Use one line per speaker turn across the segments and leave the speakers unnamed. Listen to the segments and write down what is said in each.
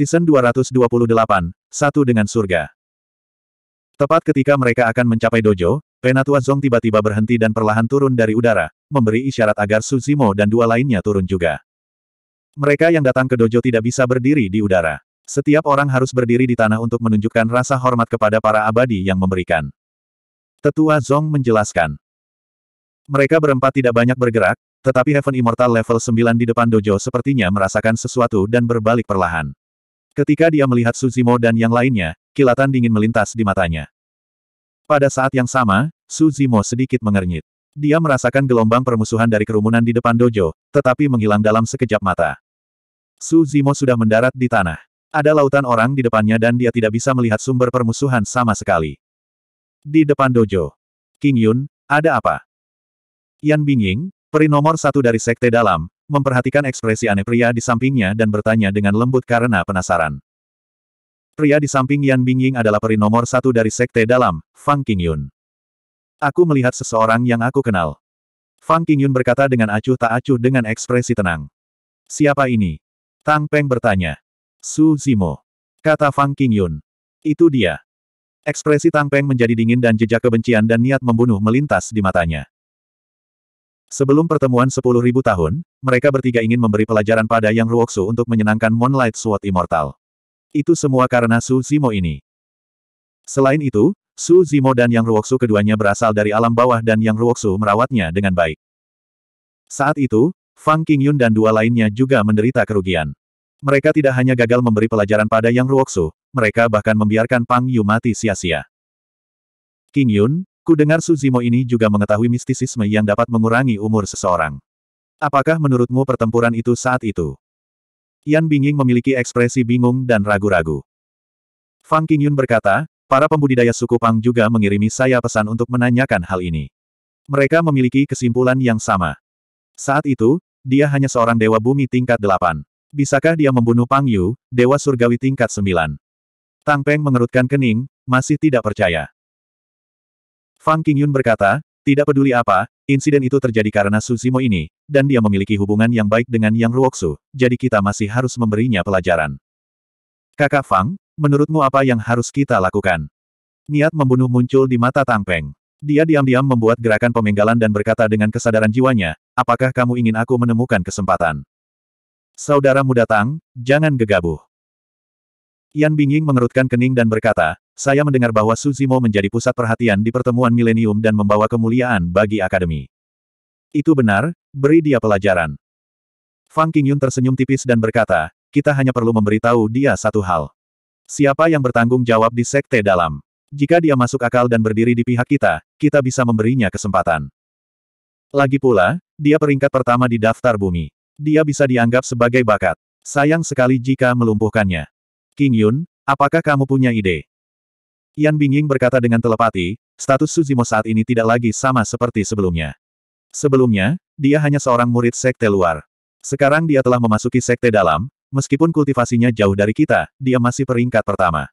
Season 228, Satu dengan Surga. Tepat ketika mereka akan mencapai dojo, Penatua Zong tiba-tiba berhenti dan perlahan turun dari udara, memberi isyarat agar Suzimo dan dua lainnya turun juga. Mereka yang datang ke dojo tidak bisa berdiri di udara. Setiap orang harus berdiri di tanah untuk menunjukkan rasa hormat kepada para abadi yang memberikan. Tetua Zong menjelaskan. Mereka berempat tidak banyak bergerak, tetapi Heaven Immortal level 9 di depan dojo sepertinya merasakan sesuatu dan berbalik perlahan. Ketika dia melihat Suzimo dan yang lainnya, kilatan dingin melintas di matanya. Pada saat yang sama, Suzimo sedikit mengernyit. Dia merasakan gelombang permusuhan dari kerumunan di depan dojo, tetapi menghilang dalam sekejap mata. Suzimo sudah mendarat di tanah. Ada lautan orang di depannya dan dia tidak bisa melihat sumber permusuhan sama sekali. Di depan dojo. King Yun, ada apa? Yan Bingying, peri nomor satu dari Sekte Dalam, memperhatikan ekspresi aneh pria di sampingnya dan bertanya dengan lembut karena penasaran. Pria di samping Yan Bingying adalah peri nomor satu dari sekte dalam, Fang Qingyun. Aku melihat seseorang yang aku kenal. Fang Qingyun berkata dengan acuh tak acuh dengan ekspresi tenang. Siapa ini? Tang Peng bertanya. Su Zimo. Kata Fang Qingyun. Itu dia. Ekspresi Tang Peng menjadi dingin dan jejak kebencian dan niat membunuh melintas di matanya. Sebelum pertemuan sepuluh ribu tahun, mereka bertiga ingin memberi pelajaran pada Yang Ruoksu untuk menyenangkan Moonlight Sword Immortal. Itu semua karena Su Zimo ini. Selain itu, Su Zimo dan Yang Ruoksu keduanya berasal dari alam bawah dan Yang Ruoksu merawatnya dengan baik. Saat itu, Fang Qingyun dan dua lainnya juga menderita kerugian. Mereka tidak hanya gagal memberi pelajaran pada Yang Ruoksu, mereka bahkan membiarkan Pang Yu mati sia-sia. Qingyun, Kudengar Suzimo ini juga mengetahui mistisisme yang dapat mengurangi umur seseorang. Apakah menurutmu pertempuran itu saat itu? Yan Bingying memiliki ekspresi bingung dan ragu-ragu. Fang Qingyun berkata, para pembudidaya suku Pang juga mengirimi saya pesan untuk menanyakan hal ini. Mereka memiliki kesimpulan yang sama. Saat itu, dia hanya seorang dewa bumi tingkat delapan. Bisakah dia membunuh Pang Yu, dewa surgawi tingkat sembilan? Tang Peng mengerutkan kening, masih tidak percaya. Fang Qingyun berkata, tidak peduli apa, insiden itu terjadi karena Su Zimo ini, dan dia memiliki hubungan yang baik dengan Yang Ruoksu, jadi kita masih harus memberinya pelajaran. Kakak Fang, menurutmu apa yang harus kita lakukan? Niat membunuh muncul di mata Tang Peng. Dia diam-diam membuat gerakan pemenggalan dan berkata dengan kesadaran jiwanya, apakah kamu ingin aku menemukan kesempatan? Saudaramu datang, jangan gegabah. Yan Bingying mengerutkan kening dan berkata, saya mendengar bahwa Suzimo menjadi pusat perhatian di pertemuan milenium dan membawa kemuliaan bagi akademi. Itu benar, beri dia pelajaran. Fang Qingyun tersenyum tipis dan berkata, kita hanya perlu memberitahu dia satu hal. Siapa yang bertanggung jawab di sekte dalam? Jika dia masuk akal dan berdiri di pihak kita, kita bisa memberinya kesempatan. Lagi pula, dia peringkat pertama di daftar bumi. Dia bisa dianggap sebagai bakat. Sayang sekali jika melumpuhkannya. King Yun, apakah kamu punya ide? Yan Bingying berkata dengan telepati, status Suzimo saat ini tidak lagi sama seperti sebelumnya. Sebelumnya, dia hanya seorang murid sekte luar. Sekarang dia telah memasuki sekte dalam, meskipun kultivasinya jauh dari kita, dia masih peringkat pertama.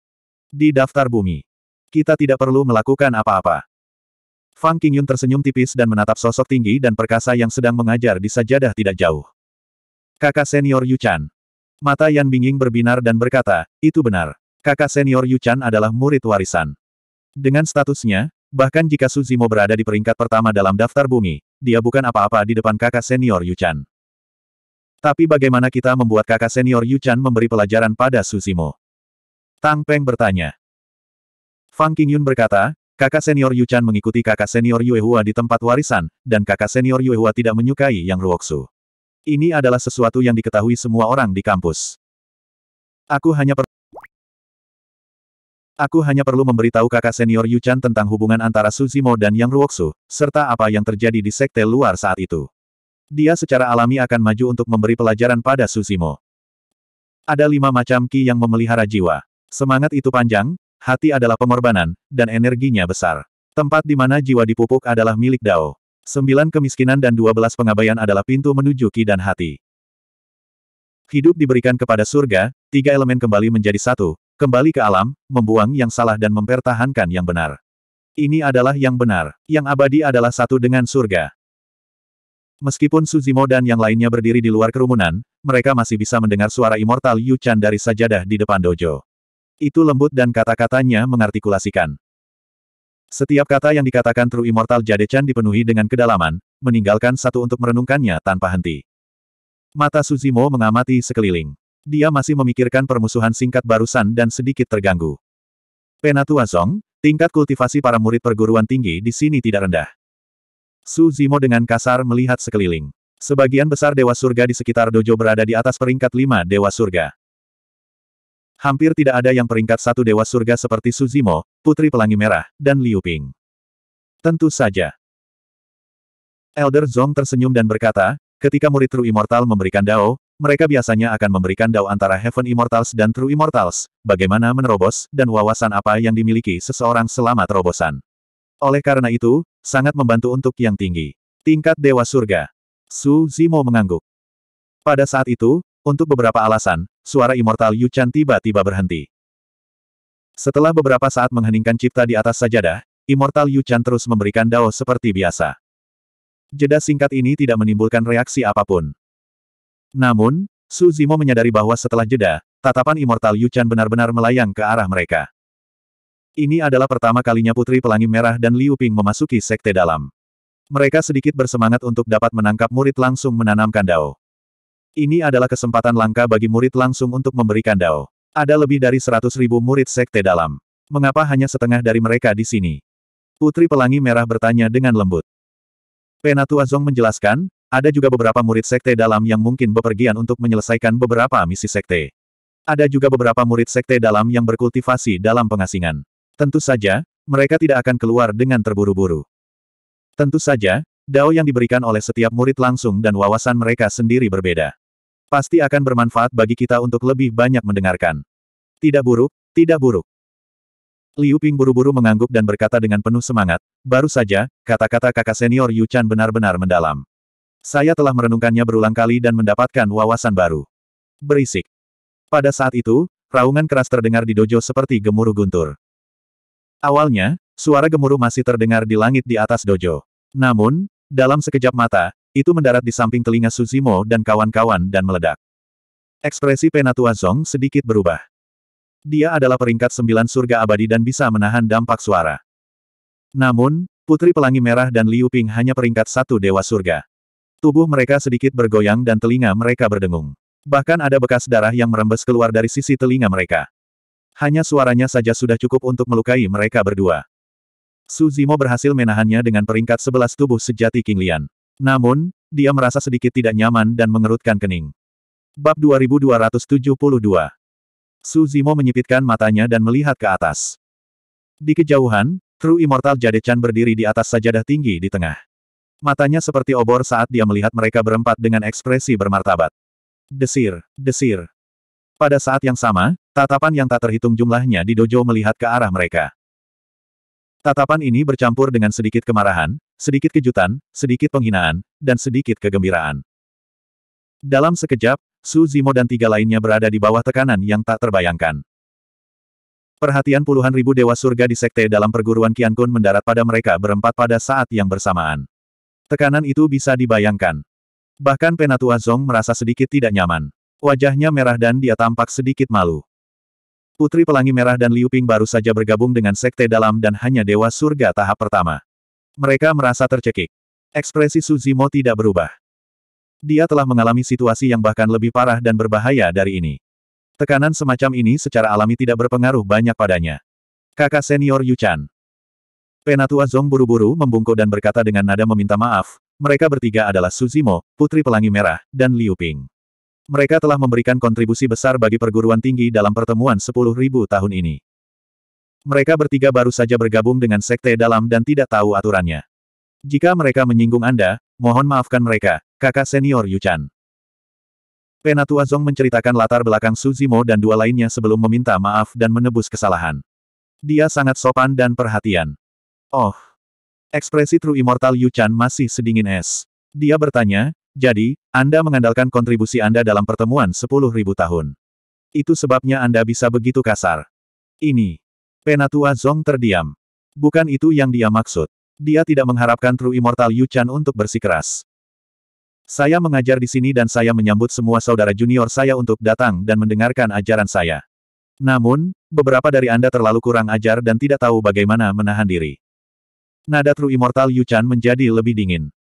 Di daftar bumi, kita tidak perlu melakukan apa-apa. Fang Qingyun tersenyum tipis dan menatap sosok tinggi dan perkasa yang sedang mengajar di sajadah tidak jauh. Kakak senior Yu Chan. Mata Yan Bingying berbinar dan berkata, itu benar. Kakak senior Yu Chan adalah murid warisan. Dengan statusnya, bahkan jika Suzimo berada di peringkat pertama dalam daftar bumi, dia bukan apa-apa di depan kakak senior Yu Chan. Tapi bagaimana kita membuat kakak senior Yu Chan memberi pelajaran pada Suzimo? Tang Peng bertanya. Fang Qingyun berkata, kakak senior Yu Chan mengikuti kakak senior Yue Hua di tempat warisan, dan kakak senior Yue Hua tidak menyukai Yang Ruoksu. Ini adalah sesuatu yang diketahui semua orang di kampus. Aku hanya Aku hanya perlu memberitahu kakak senior Yu Chan tentang hubungan antara Suzimo dan Yang Ruoksu, serta apa yang terjadi di sekte luar saat itu. Dia secara alami akan maju untuk memberi pelajaran pada Suzimo. Ada lima macam ki yang memelihara jiwa. Semangat itu panjang, hati adalah pengorbanan, dan energinya besar. Tempat di mana jiwa dipupuk adalah milik Dao. Sembilan kemiskinan dan dua belas pengabaian adalah pintu menuju ki dan hati. Hidup diberikan kepada surga, tiga elemen kembali menjadi satu, Kembali ke alam, membuang yang salah dan mempertahankan yang benar. Ini adalah yang benar, yang abadi adalah satu dengan surga. Meskipun Suzimo dan yang lainnya berdiri di luar kerumunan, mereka masih bisa mendengar suara Immortal Yu Chan dari sajadah di depan dojo. Itu lembut dan kata-katanya mengartikulasikan. Setiap kata yang dikatakan True Immortal Jade Chan dipenuhi dengan kedalaman, meninggalkan satu untuk merenungkannya tanpa henti. Mata Suzimo mengamati sekeliling. Dia masih memikirkan permusuhan singkat barusan dan sedikit terganggu. Penatua Song, tingkat kultivasi para murid perguruan tinggi di sini tidak rendah. Su Zimo dengan kasar melihat sekeliling. Sebagian besar Dewa Surga di sekitar dojo berada di atas peringkat lima Dewa Surga. Hampir tidak ada yang peringkat satu Dewa Surga seperti Su Zimo, Putri Pelangi Merah, dan Liu Ping. Tentu saja. Elder Zong tersenyum dan berkata, ketika murid True Immortal memberikan Dao, mereka biasanya akan memberikan dao antara Heaven Immortals dan True Immortals, bagaimana menerobos, dan wawasan apa yang dimiliki seseorang selama terobosan. Oleh karena itu, sangat membantu untuk yang tinggi. Tingkat Dewa Surga. Su Zimo mengangguk. Pada saat itu, untuk beberapa alasan, suara Immortal Yuchan tiba-tiba berhenti. Setelah beberapa saat mengheningkan cipta di atas sajadah, Immortal Yuchan terus memberikan dao seperti biasa. Jeda singkat ini tidak menimbulkan reaksi apapun. Namun, Su Zimo menyadari bahwa setelah jeda, tatapan Immortal Yuchan benar-benar melayang ke arah mereka. Ini adalah pertama kalinya Putri Pelangi Merah dan Liu Ping memasuki sekte dalam. Mereka sedikit bersemangat untuk dapat menangkap murid langsung menanamkan dao. Ini adalah kesempatan langka bagi murid langsung untuk memberikan dao. Ada lebih dari seratus ribu murid sekte dalam. Mengapa hanya setengah dari mereka di sini? Putri Pelangi Merah bertanya dengan lembut. Penatua Zong menjelaskan, ada juga beberapa murid sekte dalam yang mungkin bepergian untuk menyelesaikan beberapa misi sekte. Ada juga beberapa murid sekte dalam yang berkultivasi dalam pengasingan. Tentu saja, mereka tidak akan keluar dengan terburu-buru. Tentu saja, dao yang diberikan oleh setiap murid langsung dan wawasan mereka sendiri berbeda. Pasti akan bermanfaat bagi kita untuk lebih banyak mendengarkan. Tidak buruk, tidak buruk. Liu Ping buru-buru mengangguk dan berkata dengan penuh semangat, baru saja, kata-kata kakak senior Yu Chan benar-benar mendalam. Saya telah merenungkannya berulang kali dan mendapatkan wawasan baru. Berisik. Pada saat itu, raungan keras terdengar di dojo seperti gemuruh guntur. Awalnya, suara gemuruh masih terdengar di langit di atas dojo. Namun, dalam sekejap mata, itu mendarat di samping telinga Suzimo dan kawan-kawan dan meledak. Ekspresi Penatua Zong sedikit berubah. Dia adalah peringkat sembilan surga abadi dan bisa menahan dampak suara. Namun, Putri Pelangi Merah dan Liu Ping hanya peringkat satu dewa surga. Tubuh mereka sedikit bergoyang dan telinga mereka berdengung. Bahkan ada bekas darah yang merembes keluar dari sisi telinga mereka. Hanya suaranya saja sudah cukup untuk melukai mereka berdua. Suzimo berhasil menahannya dengan peringkat sebelas tubuh sejati King Lian. Namun, dia merasa sedikit tidak nyaman dan mengerutkan kening. Bab 2272 Su menyipitkan matanya dan melihat ke atas. Di kejauhan, True Immortal Jade Chan berdiri di atas sajadah tinggi di tengah. Matanya seperti obor saat dia melihat mereka berempat dengan ekspresi bermartabat. Desir, desir. Pada saat yang sama, tatapan yang tak terhitung jumlahnya di dojo melihat ke arah mereka. Tatapan ini bercampur dengan sedikit kemarahan, sedikit kejutan, sedikit penghinaan, dan sedikit kegembiraan. Dalam sekejap, Su Zimo dan tiga lainnya berada di bawah tekanan yang tak terbayangkan. Perhatian puluhan ribu dewa surga di sekte dalam perguruan Kian Kun mendarat pada mereka berempat pada saat yang bersamaan. Tekanan itu bisa dibayangkan. Bahkan Penatua Zong merasa sedikit tidak nyaman. Wajahnya merah dan dia tampak sedikit malu. Putri Pelangi Merah dan Liu Ping baru saja bergabung dengan Sekte Dalam dan hanya Dewa Surga tahap pertama. Mereka merasa tercekik. Ekspresi Suzimo tidak berubah. Dia telah mengalami situasi yang bahkan lebih parah dan berbahaya dari ini. Tekanan semacam ini secara alami tidak berpengaruh banyak padanya. Kakak senior Yu Chan, Penatua Zong buru-buru membungkuk dan berkata dengan nada meminta maaf, mereka bertiga adalah Suzimo, Putri Pelangi Merah, dan Liu Ping. Mereka telah memberikan kontribusi besar bagi perguruan tinggi dalam pertemuan 10.000 tahun ini. Mereka bertiga baru saja bergabung dengan sekte dalam dan tidak tahu aturannya. Jika mereka menyinggung Anda, mohon maafkan mereka, kakak senior Yuchan. Penatua Zong menceritakan latar belakang Suzimo dan dua lainnya sebelum meminta maaf dan menebus kesalahan. Dia sangat sopan dan perhatian. Oh. Ekspresi True Immortal Yu Chan masih sedingin es. Dia bertanya, jadi, Anda mengandalkan kontribusi Anda dalam pertemuan 10.000 tahun. Itu sebabnya Anda bisa begitu kasar. Ini. Penatua Zong terdiam. Bukan itu yang dia maksud. Dia tidak mengharapkan True Immortal Yu Chan untuk bersikeras. Saya mengajar di sini dan saya menyambut semua saudara junior saya untuk datang dan mendengarkan ajaran saya. Namun, beberapa dari Anda terlalu kurang ajar dan tidak tahu bagaimana menahan diri. Nada True Immortal Yu Chan menjadi lebih dingin.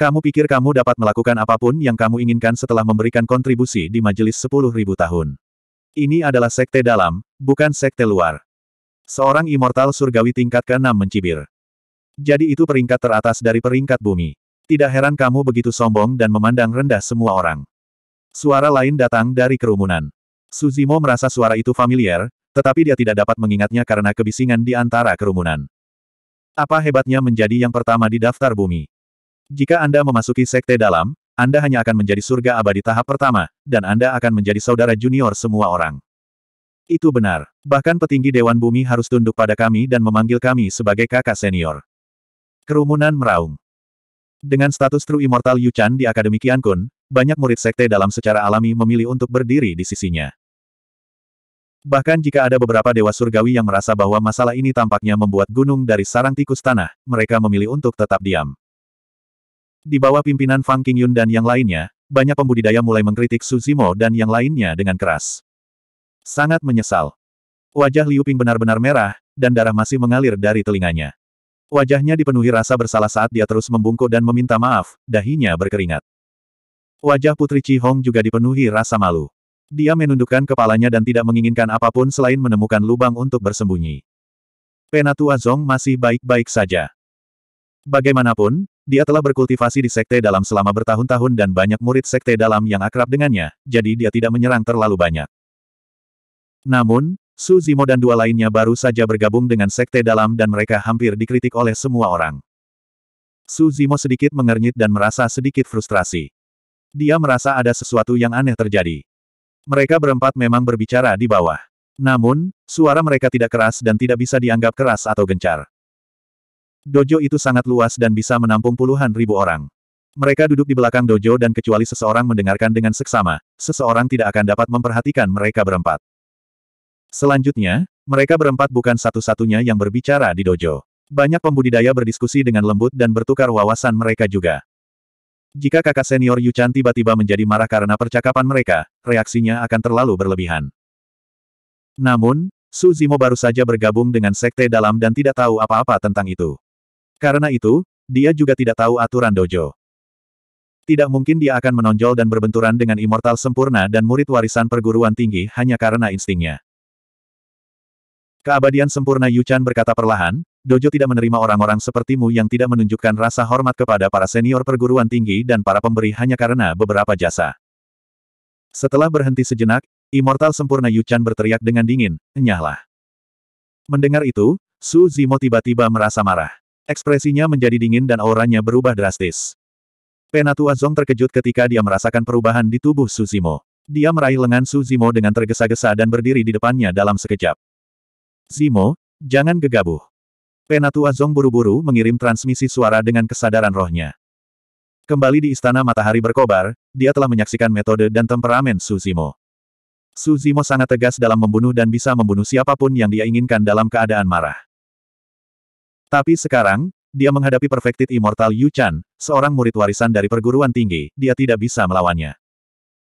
Kamu pikir kamu dapat melakukan apapun yang kamu inginkan setelah memberikan kontribusi di majelis 10.000 tahun. Ini adalah sekte dalam, bukan sekte luar. Seorang immortal surgawi tingkat ke-6 mencibir. Jadi itu peringkat teratas dari peringkat bumi. Tidak heran kamu begitu sombong dan memandang rendah semua orang. Suara lain datang dari kerumunan. Suzimo merasa suara itu familiar, tetapi dia tidak dapat mengingatnya karena kebisingan di antara kerumunan. Apa hebatnya menjadi yang pertama di daftar bumi? Jika Anda memasuki sekte dalam, Anda hanya akan menjadi surga abadi tahap pertama, dan Anda akan menjadi saudara junior semua orang. Itu benar. Bahkan petinggi Dewan Bumi harus tunduk pada kami dan memanggil kami sebagai kakak senior. Kerumunan meraung. Dengan status True Immortal Yuchan di Akademi Kiankun, banyak murid sekte dalam secara alami memilih untuk berdiri di sisinya. Bahkan jika ada beberapa dewa surgawi yang merasa bahwa masalah ini tampaknya membuat gunung dari sarang tikus tanah, mereka memilih untuk tetap diam. Di bawah pimpinan Fang Qingyun dan yang lainnya, banyak pembudidaya mulai mengkritik Su Zimo dan yang lainnya dengan keras. Sangat menyesal. Wajah Liu Ping benar-benar merah, dan darah masih mengalir dari telinganya. Wajahnya dipenuhi rasa bersalah saat dia terus membungkuk dan meminta maaf, dahinya berkeringat. Wajah Putri Chi Hong juga dipenuhi rasa malu. Dia menundukkan kepalanya dan tidak menginginkan apapun selain menemukan lubang untuk bersembunyi. Penatua Zong masih baik-baik saja. Bagaimanapun, dia telah berkultivasi di sekte dalam selama bertahun-tahun dan banyak murid sekte dalam yang akrab dengannya, jadi dia tidak menyerang terlalu banyak. Namun, Su Zimo dan dua lainnya baru saja bergabung dengan sekte dalam dan mereka hampir dikritik oleh semua orang. Su Zimo sedikit mengernyit dan merasa sedikit frustrasi. Dia merasa ada sesuatu yang aneh terjadi. Mereka berempat memang berbicara di bawah. Namun, suara mereka tidak keras dan tidak bisa dianggap keras atau gencar. Dojo itu sangat luas dan bisa menampung puluhan ribu orang. Mereka duduk di belakang dojo dan kecuali seseorang mendengarkan dengan seksama, seseorang tidak akan dapat memperhatikan mereka berempat. Selanjutnya, mereka berempat bukan satu-satunya yang berbicara di dojo. Banyak pembudidaya berdiskusi dengan lembut dan bertukar wawasan mereka juga. Jika kakak senior Yu Chan tiba-tiba menjadi marah karena percakapan mereka, reaksinya akan terlalu berlebihan. Namun, Su Zimo baru saja bergabung dengan sekte dalam dan tidak tahu apa-apa tentang itu. Karena itu, dia juga tidak tahu aturan dojo. Tidak mungkin dia akan menonjol dan berbenturan dengan immortal sempurna dan murid warisan perguruan tinggi hanya karena instingnya. Keabadian sempurna Yu Chan berkata perlahan, Dojo tidak menerima orang-orang sepertimu yang tidak menunjukkan rasa hormat kepada para senior perguruan tinggi dan para pemberi hanya karena beberapa jasa. Setelah berhenti sejenak, Immortal sempurna Yuchan berteriak dengan dingin, enyahlah. Mendengar itu, Su Zimo tiba-tiba merasa marah. Ekspresinya menjadi dingin dan auranya berubah drastis. Penatua Zong terkejut ketika dia merasakan perubahan di tubuh Su Zimo. Dia meraih lengan Su Zimo dengan tergesa-gesa dan berdiri di depannya dalam sekejap. Zimo, jangan gegabah. Penatua Zong buru-buru mengirim transmisi suara dengan kesadaran rohnya. Kembali di Istana Matahari berkobar, dia telah menyaksikan metode dan temperamen Suzimo. Suzimo sangat tegas dalam membunuh dan bisa membunuh siapapun yang dia inginkan dalam keadaan marah. Tapi sekarang, dia menghadapi Perfected Immortal Yu Chan, seorang murid warisan dari perguruan tinggi, dia tidak bisa melawannya.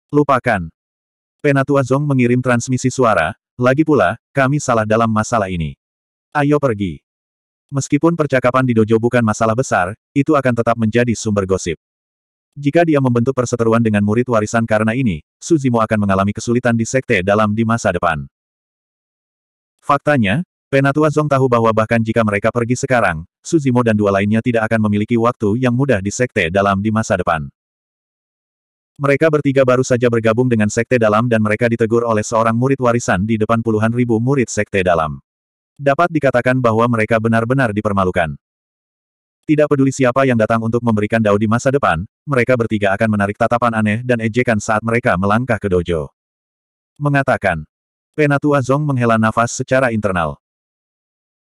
Lupakan. Penatua Zong mengirim transmisi suara, lagi pula, kami salah dalam masalah ini. Ayo pergi. Meskipun percakapan di dojo bukan masalah besar, itu akan tetap menjadi sumber gosip. Jika dia membentuk perseteruan dengan murid warisan karena ini, Suzimo akan mengalami kesulitan di sekte dalam di masa depan. Faktanya, Penatua Zong tahu bahwa bahkan jika mereka pergi sekarang, Suzimo dan dua lainnya tidak akan memiliki waktu yang mudah di sekte dalam di masa depan. Mereka bertiga baru saja bergabung dengan sekte dalam dan mereka ditegur oleh seorang murid warisan di depan puluhan ribu murid sekte dalam. Dapat dikatakan bahwa mereka benar-benar dipermalukan. Tidak peduli siapa yang datang untuk memberikan dao di masa depan, mereka bertiga akan menarik tatapan aneh dan ejekan saat mereka melangkah ke dojo. Mengatakan, Penatua Zong menghela nafas secara internal.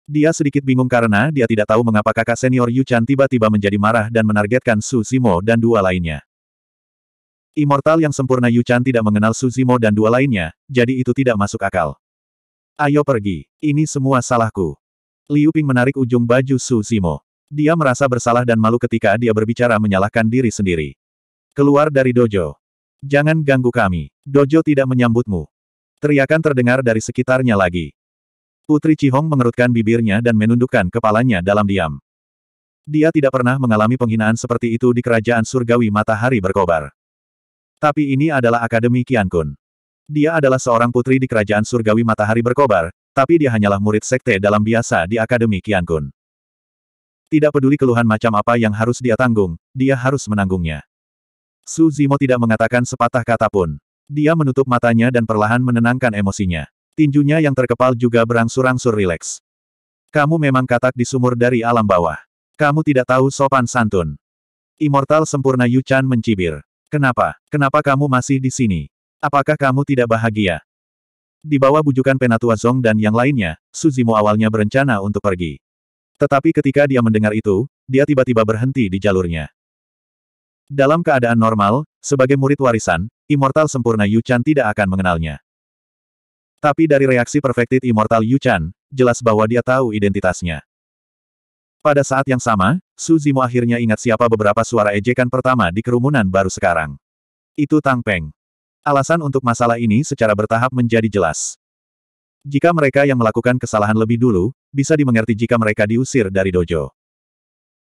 Dia sedikit bingung karena dia tidak tahu mengapa kakak senior Yu Chan tiba-tiba menjadi marah dan menargetkan Su Zimo dan dua lainnya. Immortal yang sempurna Yu Chan tidak mengenal Su Zimo dan dua lainnya, jadi itu tidak masuk akal. Ayo pergi. Ini semua salahku. Liu Ping menarik ujung baju Su Zimo. Dia merasa bersalah dan malu ketika dia berbicara menyalahkan diri sendiri. Keluar dari dojo. Jangan ganggu kami. Dojo tidak menyambutmu. Teriakan terdengar dari sekitarnya lagi. Putri Cihong mengerutkan bibirnya dan menundukkan kepalanya dalam diam. Dia tidak pernah mengalami penghinaan seperti itu di kerajaan surgawi matahari berkobar. Tapi ini adalah Akademi Kun. Dia adalah seorang putri di kerajaan surgawi matahari berkobar, tapi dia hanyalah murid sekte dalam biasa di Akademi Qiankun. Tidak peduli keluhan macam apa yang harus dia tanggung, dia harus menanggungnya. Su Zimo tidak mengatakan sepatah kata pun. Dia menutup matanya dan perlahan menenangkan emosinya. Tinjunya yang terkepal juga berangsur-angsur rileks. Kamu memang katak di sumur dari alam bawah. Kamu tidak tahu sopan santun. Immortal sempurna Yu Chan mencibir. Kenapa? Kenapa kamu masih di sini? Apakah kamu tidak bahagia? Di bawah bujukan Penatua Zong dan yang lainnya, Suzimo awalnya berencana untuk pergi. Tetapi ketika dia mendengar itu, dia tiba-tiba berhenti di jalurnya. Dalam keadaan normal, sebagai murid warisan, Immortal sempurna Yuchan tidak akan mengenalnya. Tapi dari reaksi perfected Immortal Yuchan, jelas bahwa dia tahu identitasnya. Pada saat yang sama, Suzimo akhirnya ingat siapa beberapa suara ejekan pertama di kerumunan baru sekarang. Itu Tang Peng. Alasan untuk masalah ini secara bertahap menjadi jelas. Jika mereka yang melakukan kesalahan lebih dulu, bisa dimengerti jika mereka diusir dari dojo.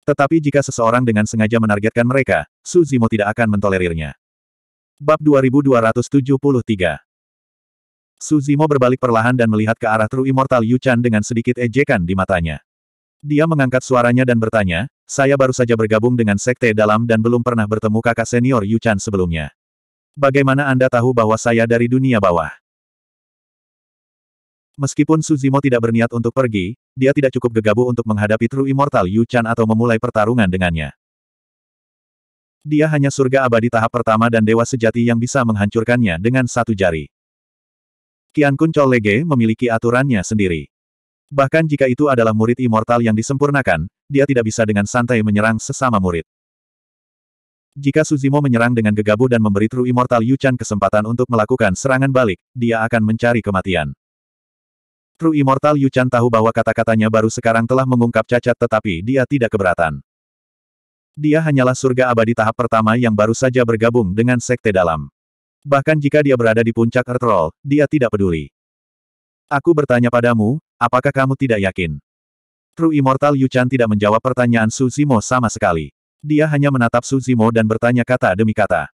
Tetapi jika seseorang dengan sengaja menargetkan mereka, Suzimo tidak akan mentolerirnya. Bab 2273 Suzimo berbalik perlahan dan melihat ke arah True Immortal Yuchan dengan sedikit ejekan di matanya. Dia mengangkat suaranya dan bertanya, saya baru saja bergabung dengan sekte dalam dan belum pernah bertemu kakak senior Yuchan sebelumnya. Bagaimana Anda tahu bahwa saya dari dunia bawah? Meskipun Suzimo tidak berniat untuk pergi, dia tidak cukup gegabah untuk menghadapi True Immortal Yu Chan atau memulai pertarungan dengannya. Dia hanya surga abadi tahap pertama dan dewa sejati yang bisa menghancurkannya dengan satu jari. Kian Kun Chol Lege memiliki aturannya sendiri. Bahkan jika itu adalah murid immortal yang disempurnakan, dia tidak bisa dengan santai menyerang sesama murid. Jika Suzimo menyerang dengan gegabah dan memberi True Immortal Yuchan kesempatan untuk melakukan serangan balik, dia akan mencari kematian. True Immortal Yuchan tahu bahwa kata-katanya baru sekarang telah mengungkap cacat tetapi dia tidak keberatan. Dia hanyalah surga abadi tahap pertama yang baru saja bergabung dengan sekte dalam. Bahkan jika dia berada di puncak Earthroll, dia tidak peduli. Aku bertanya padamu, apakah kamu tidak yakin? True Immortal Yuchan tidak menjawab pertanyaan Suzimo sama sekali. Dia hanya menatap Suzimo dan bertanya kata demi kata.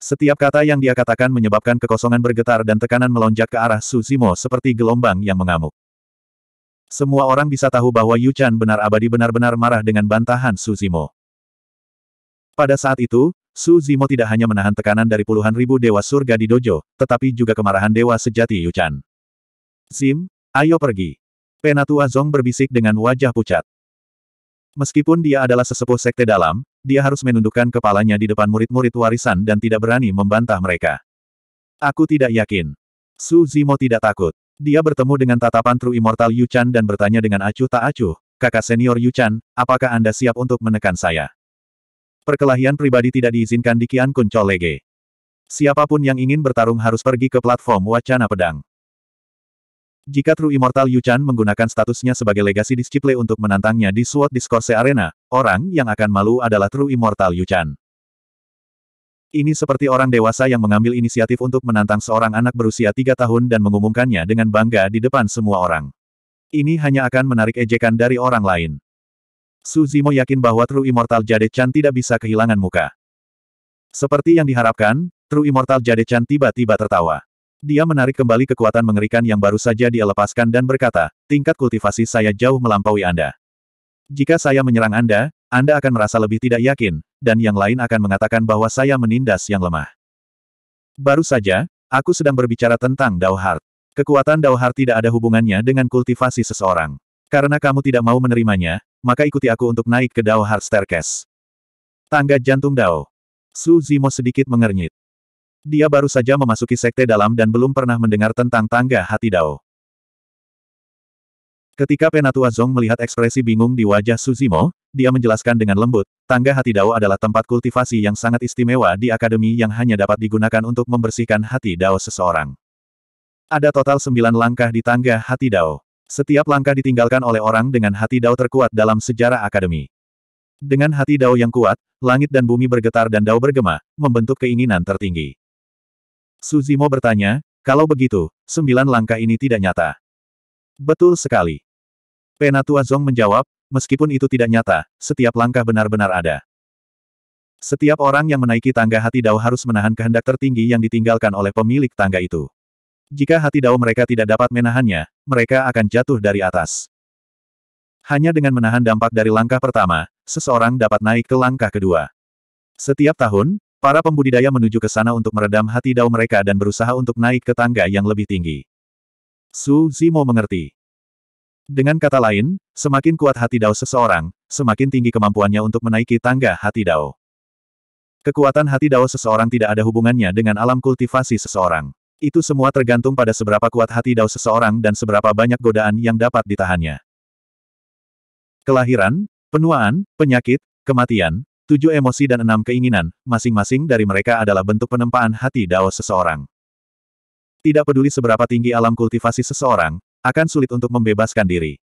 Setiap kata yang dia katakan menyebabkan kekosongan bergetar dan tekanan melonjak ke arah Suzimo seperti gelombang yang mengamuk. Semua orang bisa tahu bahwa Yu Chan benar abadi benar-benar marah dengan bantahan Suzimo. Pada saat itu, Suzimo tidak hanya menahan tekanan dari puluhan ribu dewa surga di dojo, tetapi juga kemarahan dewa sejati Yu Chan. Zim, ayo pergi. Penatua Zong berbisik dengan wajah pucat. Meskipun dia adalah sesepuh sekte dalam, dia harus menundukkan kepalanya di depan murid-murid warisan dan tidak berani membantah mereka. Aku tidak yakin. Su Zimo tidak takut. Dia bertemu dengan tatapan True Immortal Yu Chan dan bertanya dengan acuh tak acuh, kakak senior Yu Chan, apakah Anda siap untuk menekan saya? Perkelahian pribadi tidak diizinkan di Kian Kun Cholege. Siapapun yang ingin bertarung harus pergi ke platform wacana pedang. Jika True Immortal Yu Chan menggunakan statusnya sebagai legasi disciple untuk menantangnya di SWOT Discourse Arena, orang yang akan malu adalah True Immortal Yu Chan. Ini seperti orang dewasa yang mengambil inisiatif untuk menantang seorang anak berusia tiga tahun dan mengumumkannya dengan bangga di depan semua orang. Ini hanya akan menarik ejekan dari orang lain. Suzimo yakin bahwa True Immortal Jade Chan tidak bisa kehilangan muka. Seperti yang diharapkan, True Immortal Jade Chan tiba-tiba tertawa. Dia menarik kembali kekuatan mengerikan yang baru saja dia lepaskan dan berkata, tingkat kultivasi saya jauh melampaui Anda. Jika saya menyerang Anda, Anda akan merasa lebih tidak yakin, dan yang lain akan mengatakan bahwa saya menindas yang lemah. Baru saja, aku sedang berbicara tentang Dao Heart. Kekuatan Dao Heart tidak ada hubungannya dengan kultivasi seseorang. Karena kamu tidak mau menerimanya, maka ikuti aku untuk naik ke Dao Heart Staircase. Tangga jantung Dao. Su Zimo sedikit mengernyit. Dia baru saja memasuki sekte dalam dan belum pernah mendengar tentang tangga hati Dao. Ketika Penatua Zong melihat ekspresi bingung di wajah Suzimo, dia menjelaskan dengan lembut, tangga hati Dao adalah tempat kultivasi yang sangat istimewa di akademi yang hanya dapat digunakan untuk membersihkan hati Dao seseorang. Ada total sembilan langkah di tangga hati Dao. Setiap langkah ditinggalkan oleh orang dengan hati Dao terkuat dalam sejarah akademi. Dengan hati Dao yang kuat, langit dan bumi bergetar dan Dao bergema, membentuk keinginan tertinggi. Suzimo bertanya, kalau begitu, sembilan langkah ini tidak nyata. Betul sekali. Penatua Zong menjawab, meskipun itu tidak nyata, setiap langkah benar-benar ada. Setiap orang yang menaiki tangga hati Dao harus menahan kehendak tertinggi yang ditinggalkan oleh pemilik tangga itu. Jika hati Dao mereka tidak dapat menahannya, mereka akan jatuh dari atas. Hanya dengan menahan dampak dari langkah pertama, seseorang dapat naik ke langkah kedua. Setiap tahun, Para pembudidaya menuju ke sana untuk meredam hati dao mereka dan berusaha untuk naik ke tangga yang lebih tinggi. Su Zimo mengerti. Dengan kata lain, semakin kuat hati dao seseorang, semakin tinggi kemampuannya untuk menaiki tangga hati dao. Kekuatan hati dao seseorang tidak ada hubungannya dengan alam kultivasi seseorang. Itu semua tergantung pada seberapa kuat hati dao seseorang dan seberapa banyak godaan yang dapat ditahannya. Kelahiran, penuaan, penyakit, kematian, Tujuh emosi dan enam keinginan, masing-masing dari mereka adalah bentuk penempaan hati Dao seseorang. Tidak peduli seberapa tinggi alam kultivasi seseorang, akan sulit untuk membebaskan diri.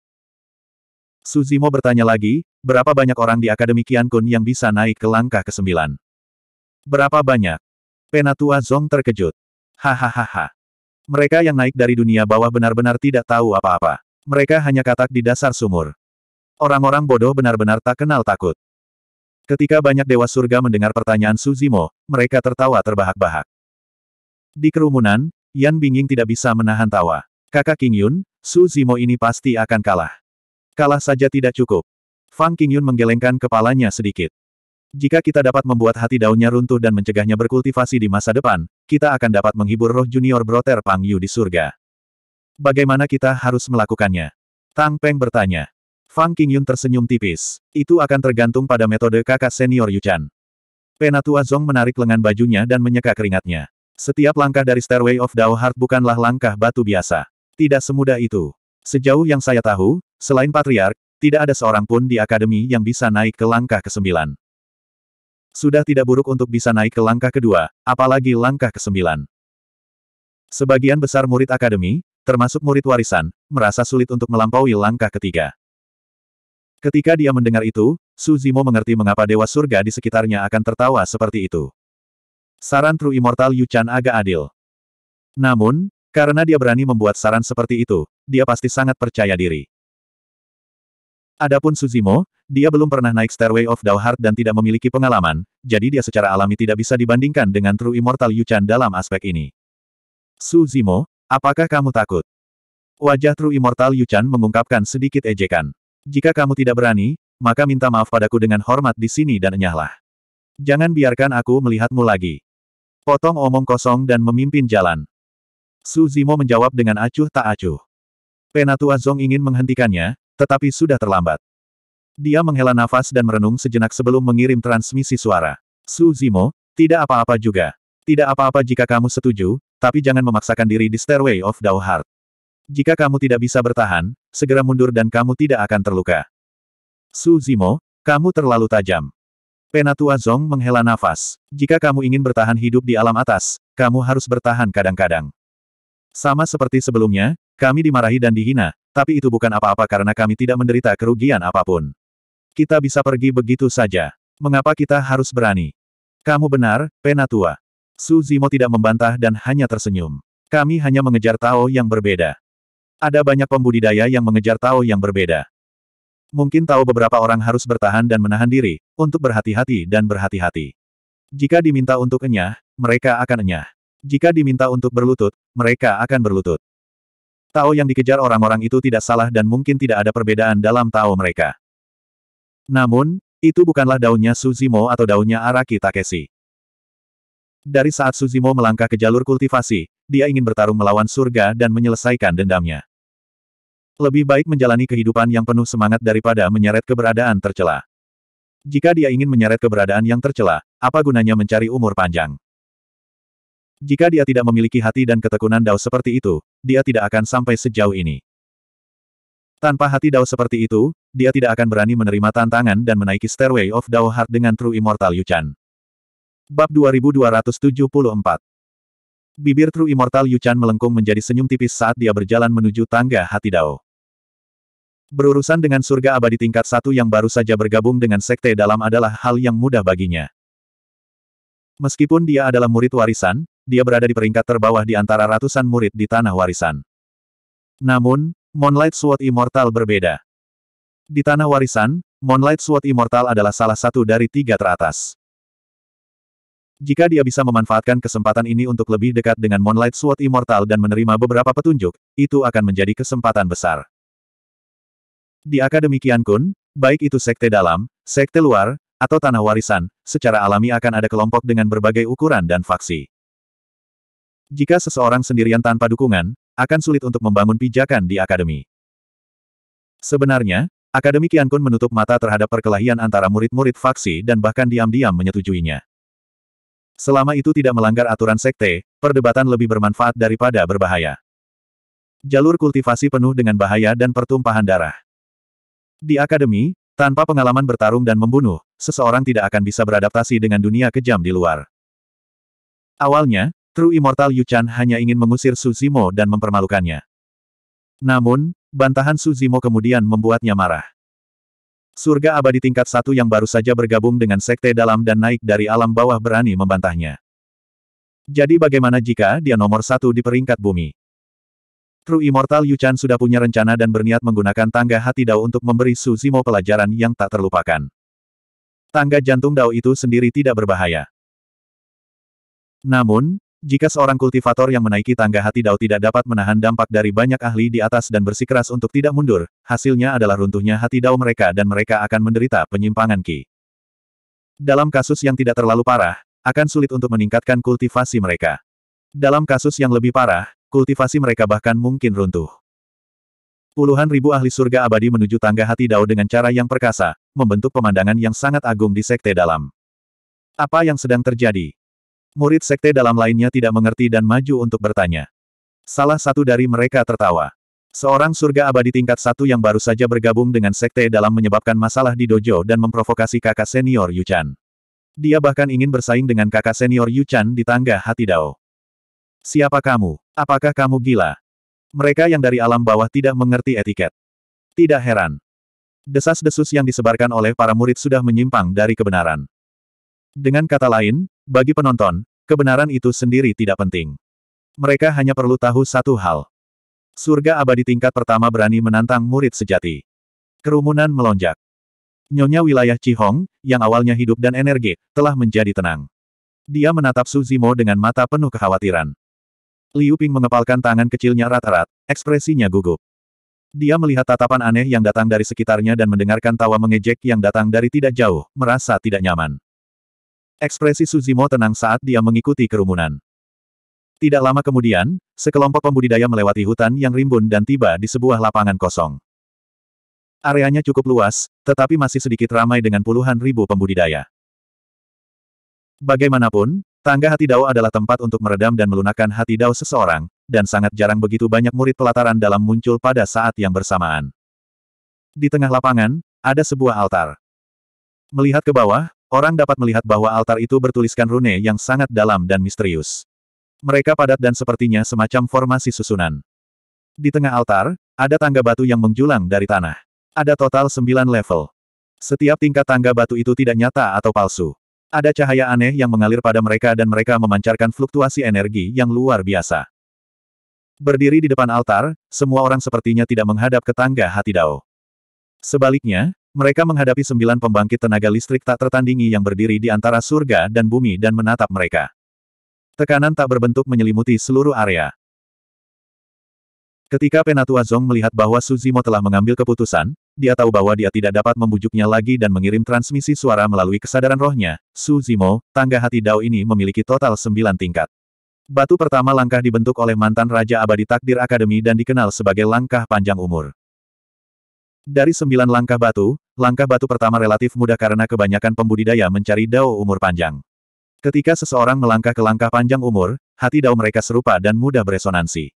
Suzimo bertanya lagi, berapa banyak orang di Akademi Kian Kun yang bisa naik ke langkah ke-9? Berapa banyak? Penatua Zong terkejut. Hahaha. Mereka yang naik dari dunia bawah benar-benar tidak tahu apa-apa. Mereka hanya katak di dasar sumur. Orang-orang bodoh benar-benar tak kenal takut. Ketika banyak dewa surga mendengar pertanyaan Suzimo, mereka tertawa terbahak-bahak. Di kerumunan, Yan Bingying tidak bisa menahan tawa. Kakak King Yun, Su Zimo ini pasti akan kalah. Kalah saja tidak cukup. Fang King Yun menggelengkan kepalanya sedikit. Jika kita dapat membuat hati daunnya runtuh dan mencegahnya berkultivasi di masa depan, kita akan dapat menghibur roh junior broter Pang Yu di surga. Bagaimana kita harus melakukannya? Tang Peng bertanya. Fang Qingyun tersenyum tipis. Itu akan tergantung pada metode kakak senior Yu Chan. Penatua Zong menarik lengan bajunya dan menyeka keringatnya. Setiap langkah dari Stairway of Dao Heart bukanlah langkah batu biasa. Tidak semudah itu. Sejauh yang saya tahu, selain Patriark, tidak ada seorang pun di akademi yang bisa naik ke langkah kesembilan. Sudah tidak buruk untuk bisa naik ke langkah kedua, apalagi langkah kesembilan. Sebagian besar murid akademi, termasuk murid warisan, merasa sulit untuk melampaui langkah ketiga. Ketika dia mendengar itu, Suzimo mengerti mengapa dewa surga di sekitarnya akan tertawa seperti itu. Saran True Immortal Yu Chan agak adil. Namun, karena dia berani membuat saran seperti itu, dia pasti sangat percaya diri. Adapun Suzimo, dia belum pernah naik Stairway of Dao Heart dan tidak memiliki pengalaman, jadi dia secara alami tidak bisa dibandingkan dengan True Immortal Yu Chan dalam aspek ini. Suzimo, apakah kamu takut? Wajah True Immortal Yu Chan mengungkapkan sedikit ejekan. Jika kamu tidak berani, maka minta maaf padaku dengan hormat di sini dan enyahlah. Jangan biarkan aku melihatmu lagi. Potong omong kosong dan memimpin jalan. Su Zimo menjawab dengan acuh tak acuh. Penatua Zong ingin menghentikannya, tetapi sudah terlambat. Dia menghela nafas dan merenung sejenak sebelum mengirim transmisi suara. Su Zimo, tidak apa-apa juga. Tidak apa-apa jika kamu setuju, tapi jangan memaksakan diri di Stairway of Dao Heart. Jika kamu tidak bisa bertahan, segera mundur dan kamu tidak akan terluka. Su Zimo, kamu terlalu tajam. Penatua Zong menghela nafas. Jika kamu ingin bertahan hidup di alam atas, kamu harus bertahan kadang-kadang. Sama seperti sebelumnya, kami dimarahi dan dihina, tapi itu bukan apa-apa karena kami tidak menderita kerugian apapun. Kita bisa pergi begitu saja. Mengapa kita harus berani? Kamu benar, Penatua. Su Zimo tidak membantah dan hanya tersenyum. Kami hanya mengejar Tao yang berbeda. Ada banyak pembudidaya yang mengejar Tao yang berbeda. Mungkin tao beberapa orang harus bertahan dan menahan diri, untuk berhati-hati dan berhati-hati. Jika diminta untuk enyah, mereka akan enyah. Jika diminta untuk berlutut, mereka akan berlutut. Tao yang dikejar orang-orang itu tidak salah dan mungkin tidak ada perbedaan dalam Tao mereka. Namun, itu bukanlah daunnya Suzimo atau daunnya Araki Takeshi. Dari saat Suzimo melangkah ke jalur kultivasi, dia ingin bertarung melawan surga dan menyelesaikan dendamnya. Lebih baik menjalani kehidupan yang penuh semangat daripada menyeret keberadaan tercela. Jika dia ingin menyeret keberadaan yang tercela, apa gunanya mencari umur panjang? Jika dia tidak memiliki hati dan ketekunan Dao seperti itu, dia tidak akan sampai sejauh ini. Tanpa hati Dao seperti itu, dia tidak akan berani menerima tantangan dan menaiki Stairway of Dao Heart dengan True Immortal Yuchan. Bab 2274 Bibir True Immortal Yuchan melengkung menjadi senyum tipis saat dia berjalan menuju tangga hati Dao. Berurusan dengan surga abadi tingkat satu yang baru saja bergabung dengan sekte dalam adalah hal yang mudah baginya. Meskipun dia adalah murid warisan, dia berada di peringkat terbawah di antara ratusan murid di tanah warisan. Namun, Moonlight Sword Immortal berbeda. Di tanah warisan, Moonlight Sword Immortal adalah salah satu dari tiga teratas. Jika dia bisa memanfaatkan kesempatan ini untuk lebih dekat dengan Moonlight Sword Immortal dan menerima beberapa petunjuk, itu akan menjadi kesempatan besar. Di Akademi Kian Kun, baik itu sekte dalam, sekte luar, atau tanah warisan, secara alami akan ada kelompok dengan berbagai ukuran dan faksi. Jika seseorang sendirian tanpa dukungan, akan sulit untuk membangun pijakan di Akademi. Sebenarnya, Akademi Kian Kun menutup mata terhadap perkelahian antara murid-murid faksi dan bahkan diam-diam menyetujuinya. Selama itu tidak melanggar aturan sekte, perdebatan lebih bermanfaat daripada berbahaya. Jalur kultivasi penuh dengan bahaya dan pertumpahan darah. Di akademi, tanpa pengalaman bertarung dan membunuh, seseorang tidak akan bisa beradaptasi dengan dunia kejam di luar. Awalnya, True Immortal Yuchan hanya ingin mengusir Suzimo dan mempermalukannya. Namun, bantahan Suzimo kemudian membuatnya marah. Surga abadi tingkat satu yang baru saja bergabung dengan sekte dalam dan naik dari alam bawah berani membantahnya. Jadi bagaimana jika dia nomor satu di peringkat bumi? Kru Immortal Yuchan sudah punya rencana dan berniat menggunakan tangga hati Dao untuk memberi Su Zimo pelajaran yang tak terlupakan. Tangga jantung Dao itu sendiri tidak berbahaya. Namun, jika seorang kultivator yang menaiki tangga hati Dao tidak dapat menahan dampak dari banyak ahli di atas dan bersikeras untuk tidak mundur, hasilnya adalah runtuhnya hati Dao mereka dan mereka akan menderita penyimpangan Ki. Dalam kasus yang tidak terlalu parah, akan sulit untuk meningkatkan kultivasi mereka. Dalam kasus yang lebih parah, kultivasi mereka bahkan mungkin runtuh. Puluhan ribu ahli surga abadi menuju tangga hati Dao dengan cara yang perkasa, membentuk pemandangan yang sangat agung di sekte dalam. Apa yang sedang terjadi? Murid sekte dalam lainnya tidak mengerti dan maju untuk bertanya. Salah satu dari mereka tertawa. Seorang surga abadi tingkat satu yang baru saja bergabung dengan sekte dalam menyebabkan masalah di dojo dan memprovokasi kakak senior Yu Chan. Dia bahkan ingin bersaing dengan kakak senior Yu Chan di tangga hati Dao. Siapa kamu? Apakah kamu gila? Mereka yang dari alam bawah tidak mengerti etiket. Tidak heran. Desas-desus yang disebarkan oleh para murid sudah menyimpang dari kebenaran. Dengan kata lain, bagi penonton, kebenaran itu sendiri tidak penting. Mereka hanya perlu tahu satu hal. Surga abadi tingkat pertama berani menantang murid sejati. Kerumunan melonjak. Nyonya wilayah Cihong, yang awalnya hidup dan energi, telah menjadi tenang. Dia menatap Suzimo dengan mata penuh kekhawatiran. Liu Ping mengepalkan tangan kecilnya rat-rat, ekspresinya gugup. Dia melihat tatapan aneh yang datang dari sekitarnya dan mendengarkan tawa mengejek yang datang dari tidak jauh, merasa tidak nyaman. Ekspresi Suzimo tenang saat dia mengikuti kerumunan. Tidak lama kemudian, sekelompok pembudidaya melewati hutan yang rimbun dan tiba di sebuah lapangan kosong. Areanya cukup luas, tetapi masih sedikit ramai dengan puluhan ribu pembudidaya. Bagaimanapun, Tangga hati Dao adalah tempat untuk meredam dan melunakkan hati Dao seseorang, dan sangat jarang begitu banyak murid pelataran dalam muncul pada saat yang bersamaan. Di tengah lapangan, ada sebuah altar. Melihat ke bawah, orang dapat melihat bahwa altar itu bertuliskan rune yang sangat dalam dan misterius. Mereka padat dan sepertinya semacam formasi susunan. Di tengah altar, ada tangga batu yang menjulang dari tanah. Ada total sembilan level. Setiap tingkat tangga batu itu tidak nyata atau palsu. Ada cahaya aneh yang mengalir pada mereka dan mereka memancarkan fluktuasi energi yang luar biasa. Berdiri di depan altar, semua orang sepertinya tidak menghadap ke tangga hati Dao. Sebaliknya, mereka menghadapi sembilan pembangkit tenaga listrik tak tertandingi yang berdiri di antara surga dan bumi dan menatap mereka. Tekanan tak berbentuk menyelimuti seluruh area. Ketika Penatua Zong melihat bahwa Suzimo telah mengambil keputusan, dia tahu bahwa dia tidak dapat membujuknya lagi dan mengirim transmisi suara melalui kesadaran rohnya. Suzimo, tangga hati Dao ini memiliki total sembilan tingkat. Batu pertama langkah dibentuk oleh mantan Raja Abadi Takdir Akademi dan dikenal sebagai langkah panjang umur. Dari sembilan langkah batu, langkah batu pertama relatif mudah karena kebanyakan pembudidaya mencari Dao umur panjang. Ketika seseorang melangkah ke langkah panjang umur, hati Dao mereka serupa dan mudah beresonansi.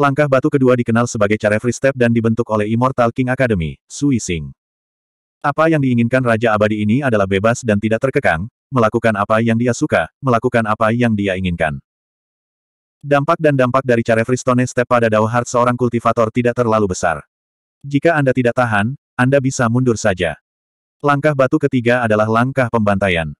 Langkah batu kedua dikenal sebagai cara free Step dan dibentuk oleh Immortal King Academy, Sui Sing. Apa yang diinginkan Raja Abadi ini adalah bebas dan tidak terkekang, melakukan apa yang dia suka, melakukan apa yang dia inginkan. Dampak dan dampak dari cara free Stone Step pada Dao Heart seorang kultivator tidak terlalu besar. Jika Anda tidak tahan, Anda bisa mundur saja. Langkah batu ketiga adalah langkah pembantaian.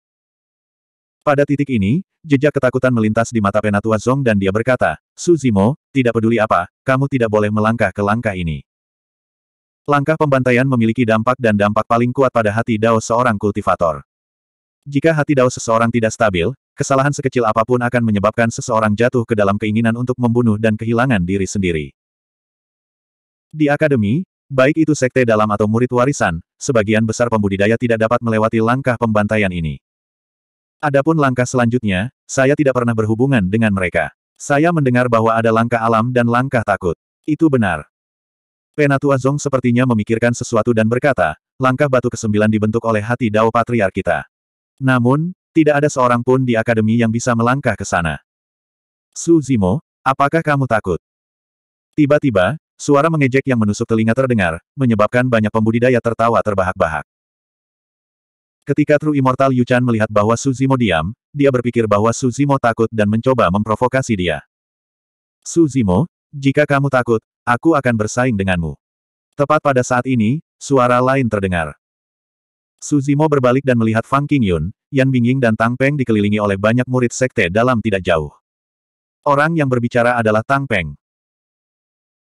Pada titik ini, jejak ketakutan melintas di mata penatua Zong dan dia berkata, Suzimo, tidak peduli apa, kamu tidak boleh melangkah ke langkah ini. Langkah pembantaian memiliki dampak dan dampak paling kuat pada hati Dao seorang kultivator. Jika hati Dao seseorang tidak stabil, kesalahan sekecil apapun akan menyebabkan seseorang jatuh ke dalam keinginan untuk membunuh dan kehilangan diri sendiri. Di akademi, baik itu sekte dalam atau murid warisan, sebagian besar pembudidaya tidak dapat melewati langkah pembantaian ini. Adapun langkah selanjutnya, saya tidak pernah berhubungan dengan mereka. Saya mendengar bahwa ada langkah alam dan langkah takut. Itu benar. Penatua Zong sepertinya memikirkan sesuatu dan berkata, langkah batu kesembilan dibentuk oleh hati Dao Patriar kita. Namun, tidak ada seorang pun di akademi yang bisa melangkah ke sana. Su Zimo, apakah kamu takut? Tiba-tiba, suara mengejek yang menusuk telinga terdengar, menyebabkan banyak pembudidaya tertawa terbahak-bahak. Ketika True Immortal Yuchan melihat bahwa Suzimo diam, dia berpikir bahwa Suzimo takut dan mencoba memprovokasi dia. Suzimo, jika kamu takut, aku akan bersaing denganmu. Tepat pada saat ini, suara lain terdengar. Suzimo berbalik dan melihat Fang Qingyun, Yan Bingying dan Tang Peng dikelilingi oleh banyak murid sekte dalam tidak jauh. Orang yang berbicara adalah Tang Peng.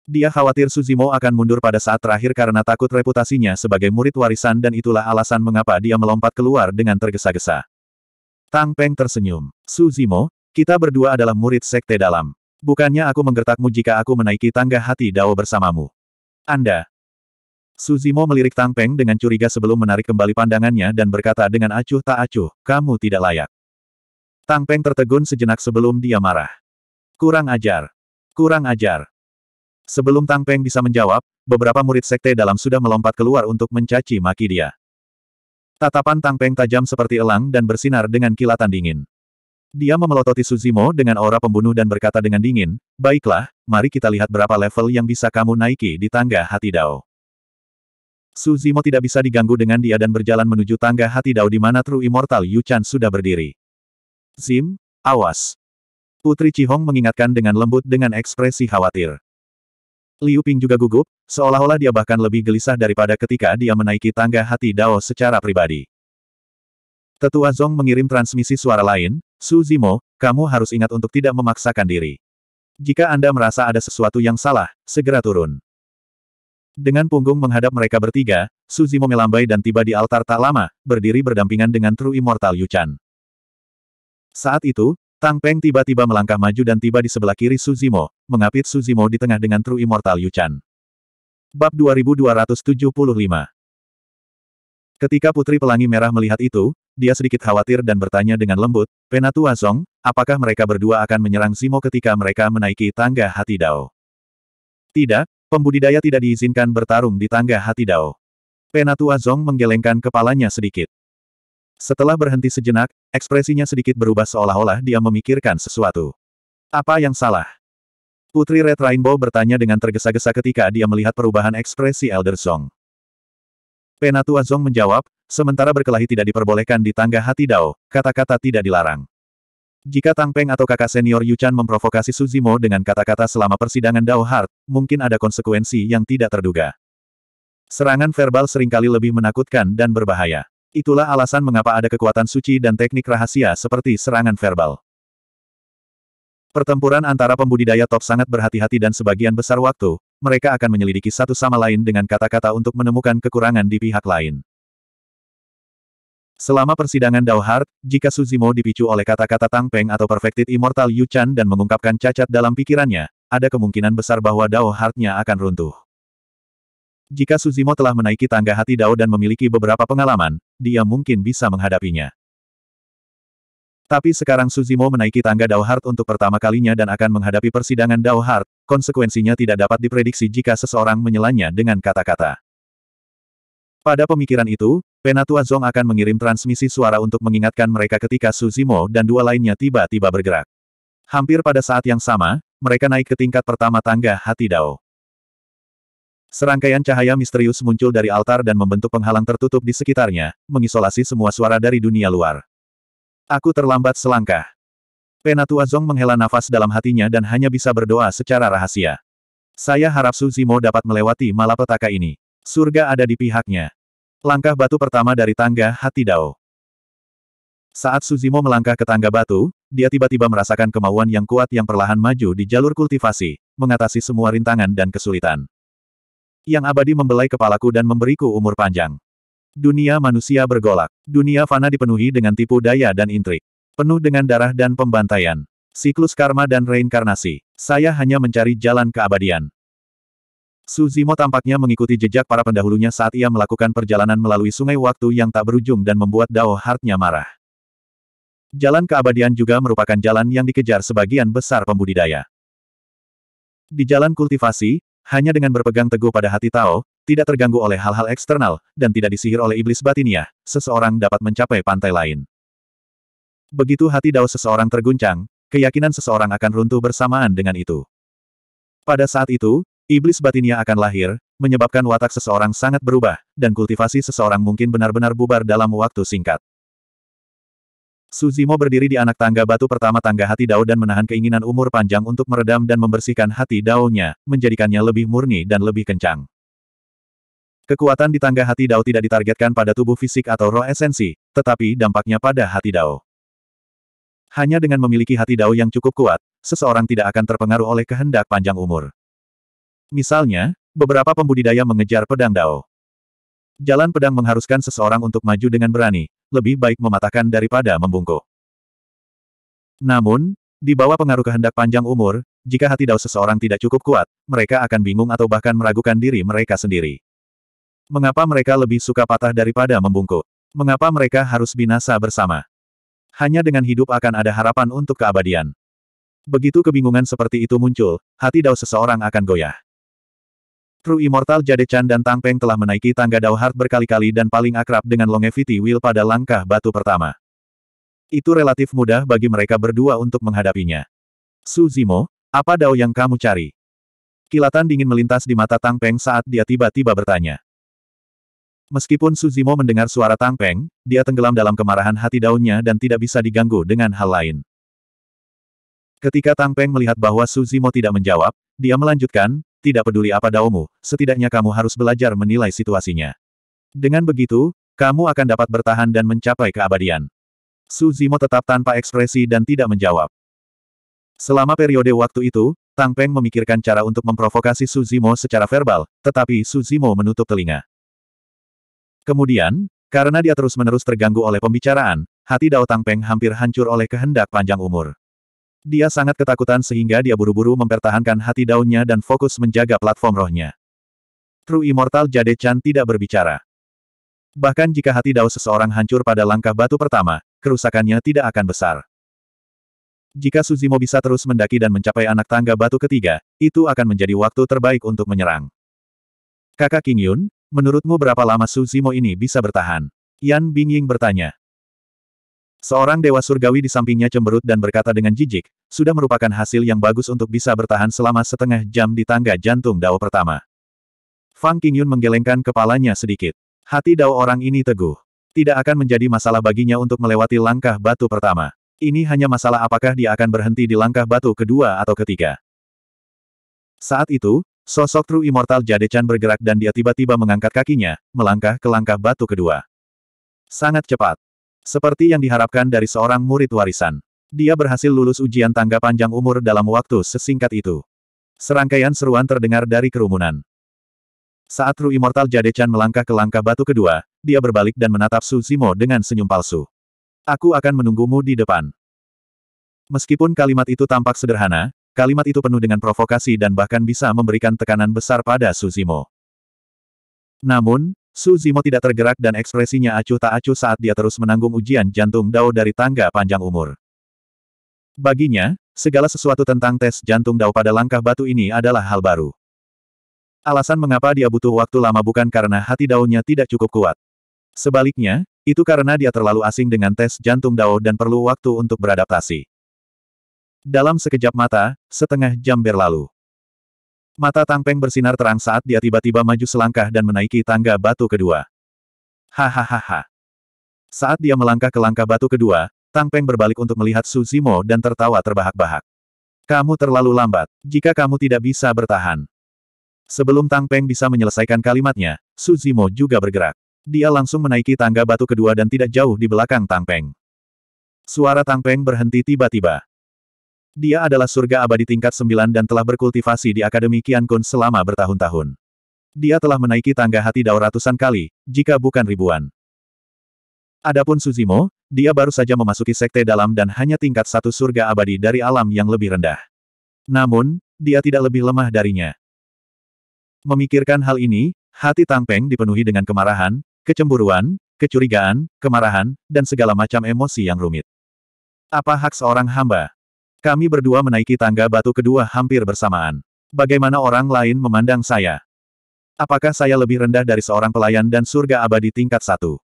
Dia khawatir Suzimo akan mundur pada saat terakhir karena takut reputasinya sebagai murid warisan dan itulah alasan mengapa dia melompat keluar dengan tergesa-gesa. Tang Peng tersenyum. Suzimo, kita berdua adalah murid sekte dalam. Bukannya aku menggertakmu jika aku menaiki tangga hati Dao bersamamu. Anda. Suzimo melirik Tang Peng dengan curiga sebelum menarik kembali pandangannya dan berkata dengan acuh tak acuh, kamu tidak layak. Tang Peng tertegun sejenak sebelum dia marah. Kurang ajar. Kurang ajar. Sebelum Tang Peng bisa menjawab, beberapa murid sekte dalam sudah melompat keluar untuk mencaci maki dia. Tatapan Tang Peng tajam seperti elang dan bersinar dengan kilatan dingin. Dia memelototi Suzimo dengan aura pembunuh dan berkata dengan dingin, Baiklah, mari kita lihat berapa level yang bisa kamu naiki di tangga hati Dao. Suzimo tidak bisa diganggu dengan dia dan berjalan menuju tangga hati Dao di mana True Immortal Yu Chan sudah berdiri. Zim, awas. Putri Cihong mengingatkan dengan lembut dengan ekspresi khawatir. Liu Ping juga gugup, seolah-olah dia bahkan lebih gelisah daripada ketika dia menaiki tangga hati Dao secara pribadi. Tetua Zong mengirim transmisi suara lain, Su Zimo, kamu harus ingat untuk tidak memaksakan diri. Jika Anda merasa ada sesuatu yang salah, segera turun. Dengan punggung menghadap mereka bertiga, Su Zimo melambai dan tiba di altar tak lama, berdiri berdampingan dengan True Immortal Yu Yuchan. Saat itu, Tang Peng tiba-tiba melangkah maju dan tiba di sebelah kiri Suzimo, mengapit Suzimo di tengah dengan True Immortal Yuchan. Bab 2275 Ketika Putri Pelangi Merah melihat itu, dia sedikit khawatir dan bertanya dengan lembut, Penatua Zong, apakah mereka berdua akan menyerang Simo ketika mereka menaiki tangga hati Dao? Tidak, pembudidaya tidak diizinkan bertarung di tangga hati Dao. Penatua Zong menggelengkan kepalanya sedikit. Setelah berhenti sejenak, ekspresinya sedikit berubah seolah-olah dia memikirkan sesuatu. Apa yang salah? Putri Red Rainbow bertanya dengan tergesa-gesa ketika dia melihat perubahan ekspresi Elder Song. Penatua Zong menjawab, sementara berkelahi tidak diperbolehkan di tangga hati Dao, kata-kata tidak dilarang. Jika Tang Peng atau kakak senior Yu Chan memprovokasi Suzimo dengan kata-kata selama persidangan Dao Heart, mungkin ada konsekuensi yang tidak terduga. Serangan verbal seringkali lebih menakutkan dan berbahaya. Itulah alasan mengapa ada kekuatan suci dan teknik rahasia seperti serangan verbal. Pertempuran antara pembudidaya top sangat berhati-hati dan sebagian besar waktu, mereka akan menyelidiki satu sama lain dengan kata-kata untuk menemukan kekurangan di pihak lain. Selama persidangan Dao Hart, jika Suzimo dipicu oleh kata-kata Tang Peng atau Perfected Immortal Yu Chan dan mengungkapkan cacat dalam pikirannya, ada kemungkinan besar bahwa Dao Hard-nya akan runtuh. Jika Suzimo telah menaiki tangga hati Dao dan memiliki beberapa pengalaman, dia mungkin bisa menghadapinya. Tapi sekarang Suzimo menaiki tangga Dao Heart untuk pertama kalinya dan akan menghadapi persidangan Dao Heart, konsekuensinya tidak dapat diprediksi jika seseorang menyelanya dengan kata-kata. Pada pemikiran itu, Penatua Zong akan mengirim transmisi suara untuk mengingatkan mereka ketika Suzimo dan dua lainnya tiba-tiba bergerak. Hampir pada saat yang sama, mereka naik ke tingkat pertama tangga hati Dao. Serangkaian cahaya misterius muncul dari altar dan membentuk penghalang tertutup di sekitarnya, mengisolasi semua suara dari dunia luar. Aku terlambat selangkah. Penatua Zong menghela nafas dalam hatinya dan hanya bisa berdoa secara rahasia. Saya harap Suzimo dapat melewati malapetaka ini. Surga ada di pihaknya. Langkah batu pertama dari tangga hati Dao. Saat Suzimo melangkah ke tangga batu, dia tiba-tiba merasakan kemauan yang kuat yang perlahan maju di jalur kultivasi, mengatasi semua rintangan dan kesulitan yang abadi membelai kepalaku dan memberiku umur panjang. Dunia manusia bergolak. Dunia fana dipenuhi dengan tipu daya dan intrik. Penuh dengan darah dan pembantaian. Siklus karma dan reinkarnasi. Saya hanya mencari jalan keabadian. Suzimo tampaknya mengikuti jejak para pendahulunya saat ia melakukan perjalanan melalui sungai waktu yang tak berujung dan membuat Dao Hartnya marah. Jalan keabadian juga merupakan jalan yang dikejar sebagian besar pembudidaya. Di jalan kultivasi, hanya dengan berpegang teguh pada hati Tao, tidak terganggu oleh hal-hal eksternal, dan tidak disihir oleh iblis batinnya, seseorang dapat mencapai pantai lain. Begitu hati Dao seseorang terguncang, keyakinan seseorang akan runtuh bersamaan dengan itu. Pada saat itu, iblis batinnya akan lahir, menyebabkan watak seseorang sangat berubah, dan kultivasi seseorang mungkin benar-benar bubar dalam waktu singkat. Suzimo berdiri di anak tangga batu pertama tangga hati Dao dan menahan keinginan umur panjang untuk meredam dan membersihkan hati Dao-nya, menjadikannya lebih murni dan lebih kencang. Kekuatan di tangga hati Dao tidak ditargetkan pada tubuh fisik atau roh esensi, tetapi dampaknya pada hati Dao. Hanya dengan memiliki hati Dao yang cukup kuat, seseorang tidak akan terpengaruh oleh kehendak panjang umur. Misalnya, beberapa pembudidaya mengejar pedang Dao. Jalan pedang mengharuskan seseorang untuk maju dengan berani, lebih baik mematahkan daripada membungkuk. Namun, di bawah pengaruh kehendak panjang umur, jika hati dao seseorang tidak cukup kuat, mereka akan bingung atau bahkan meragukan diri mereka sendiri. Mengapa mereka lebih suka patah daripada membungkuk? Mengapa mereka harus binasa bersama? Hanya dengan hidup akan ada harapan untuk keabadian. Begitu kebingungan seperti itu muncul, hati dao seseorang akan goyah. Kru Immortal Jade Chan dan Tang Peng telah menaiki tangga Dao Heart berkali-kali dan paling akrab dengan longevity wheel pada langkah batu pertama. Itu relatif mudah bagi mereka berdua untuk menghadapinya. Su Zimo, apa Dao yang kamu cari? Kilatan dingin melintas di mata Tang Peng saat dia tiba-tiba bertanya. Meskipun Su Zimo mendengar suara Tang Peng, dia tenggelam dalam kemarahan hati daunnya dan tidak bisa diganggu dengan hal lain. Ketika Tang Peng melihat bahwa Su Zimo tidak menjawab, dia melanjutkan, tidak peduli apa daomu, setidaknya kamu harus belajar menilai situasinya. Dengan begitu, kamu akan dapat bertahan dan mencapai keabadian. Su Zimo tetap tanpa ekspresi dan tidak menjawab. Selama periode waktu itu, Tang Peng memikirkan cara untuk memprovokasi Su Zimo secara verbal, tetapi Su Zimo menutup telinga. Kemudian, karena dia terus-menerus terganggu oleh pembicaraan, hati Dao Tang Peng hampir hancur oleh kehendak panjang umur. Dia sangat ketakutan sehingga dia buru-buru mempertahankan hati daunnya dan fokus menjaga platform rohnya. True Immortal Jade Chan tidak berbicara. Bahkan jika hati dao seseorang hancur pada langkah batu pertama, kerusakannya tidak akan besar. Jika Suzimo bisa terus mendaki dan mencapai anak tangga batu ketiga, itu akan menjadi waktu terbaik untuk menyerang. Kakak King Yun, menurutmu berapa lama Suzimo ini bisa bertahan? Yan Bingying bertanya. Seorang dewa surgawi di sampingnya cemberut dan berkata dengan jijik, sudah merupakan hasil yang bagus untuk bisa bertahan selama setengah jam di tangga jantung Dao pertama. Fang Qingyun menggelengkan kepalanya sedikit. Hati Dao orang ini teguh. Tidak akan menjadi masalah baginya untuk melewati langkah batu pertama. Ini hanya masalah apakah dia akan berhenti di langkah batu kedua atau ketiga. Saat itu, sosok True Immortal Jade Chan bergerak dan dia tiba-tiba mengangkat kakinya, melangkah ke langkah batu kedua. Sangat cepat. Seperti yang diharapkan dari seorang murid warisan. Dia berhasil lulus ujian tangga panjang umur dalam waktu sesingkat itu. Serangkaian seruan terdengar dari kerumunan. Saat Ru Immortal Chan melangkah ke langkah batu kedua, dia berbalik dan menatap Su Zimo dengan senyum palsu. Aku akan menunggumu di depan. Meskipun kalimat itu tampak sederhana, kalimat itu penuh dengan provokasi dan bahkan bisa memberikan tekanan besar pada Su Zimo. Namun, Su Zimo tidak tergerak dan ekspresinya acuh tak acuh saat dia terus menanggung ujian jantung Dao dari tangga panjang umur. Baginya, segala sesuatu tentang tes jantung Dao pada langkah batu ini adalah hal baru. Alasan mengapa dia butuh waktu lama bukan karena hati Dao-nya tidak cukup kuat. Sebaliknya, itu karena dia terlalu asing dengan tes jantung Dao dan perlu waktu untuk beradaptasi. Dalam sekejap mata, setengah jam berlalu. Mata Tang Peng bersinar terang saat dia tiba-tiba maju selangkah dan menaiki tangga batu kedua. Hahaha. Saat dia melangkah ke langkah batu kedua, Tang Peng berbalik untuk melihat Su Zimo dan tertawa terbahak-bahak. Kamu terlalu lambat, jika kamu tidak bisa bertahan. Sebelum Tang Peng bisa menyelesaikan kalimatnya, Su Zimo juga bergerak. Dia langsung menaiki tangga batu kedua dan tidak jauh di belakang Tang Peng. Suara Tang Peng berhenti tiba-tiba. Dia adalah surga abadi tingkat 9 dan telah berkultivasi di Akademi Kian Kun selama bertahun-tahun. Dia telah menaiki tangga hati Dao ratusan kali, jika bukan ribuan. Adapun Suzimo, dia baru saja memasuki sekte dalam dan hanya tingkat satu surga abadi dari alam yang lebih rendah. Namun, dia tidak lebih lemah darinya. Memikirkan hal ini, hati Tang Peng dipenuhi dengan kemarahan, kecemburuan, kecurigaan, kemarahan, dan segala macam emosi yang rumit. Apa hak seorang hamba? Kami berdua menaiki tangga batu kedua hampir bersamaan. Bagaimana orang lain memandang saya? Apakah saya lebih rendah dari seorang pelayan dan surga abadi tingkat satu?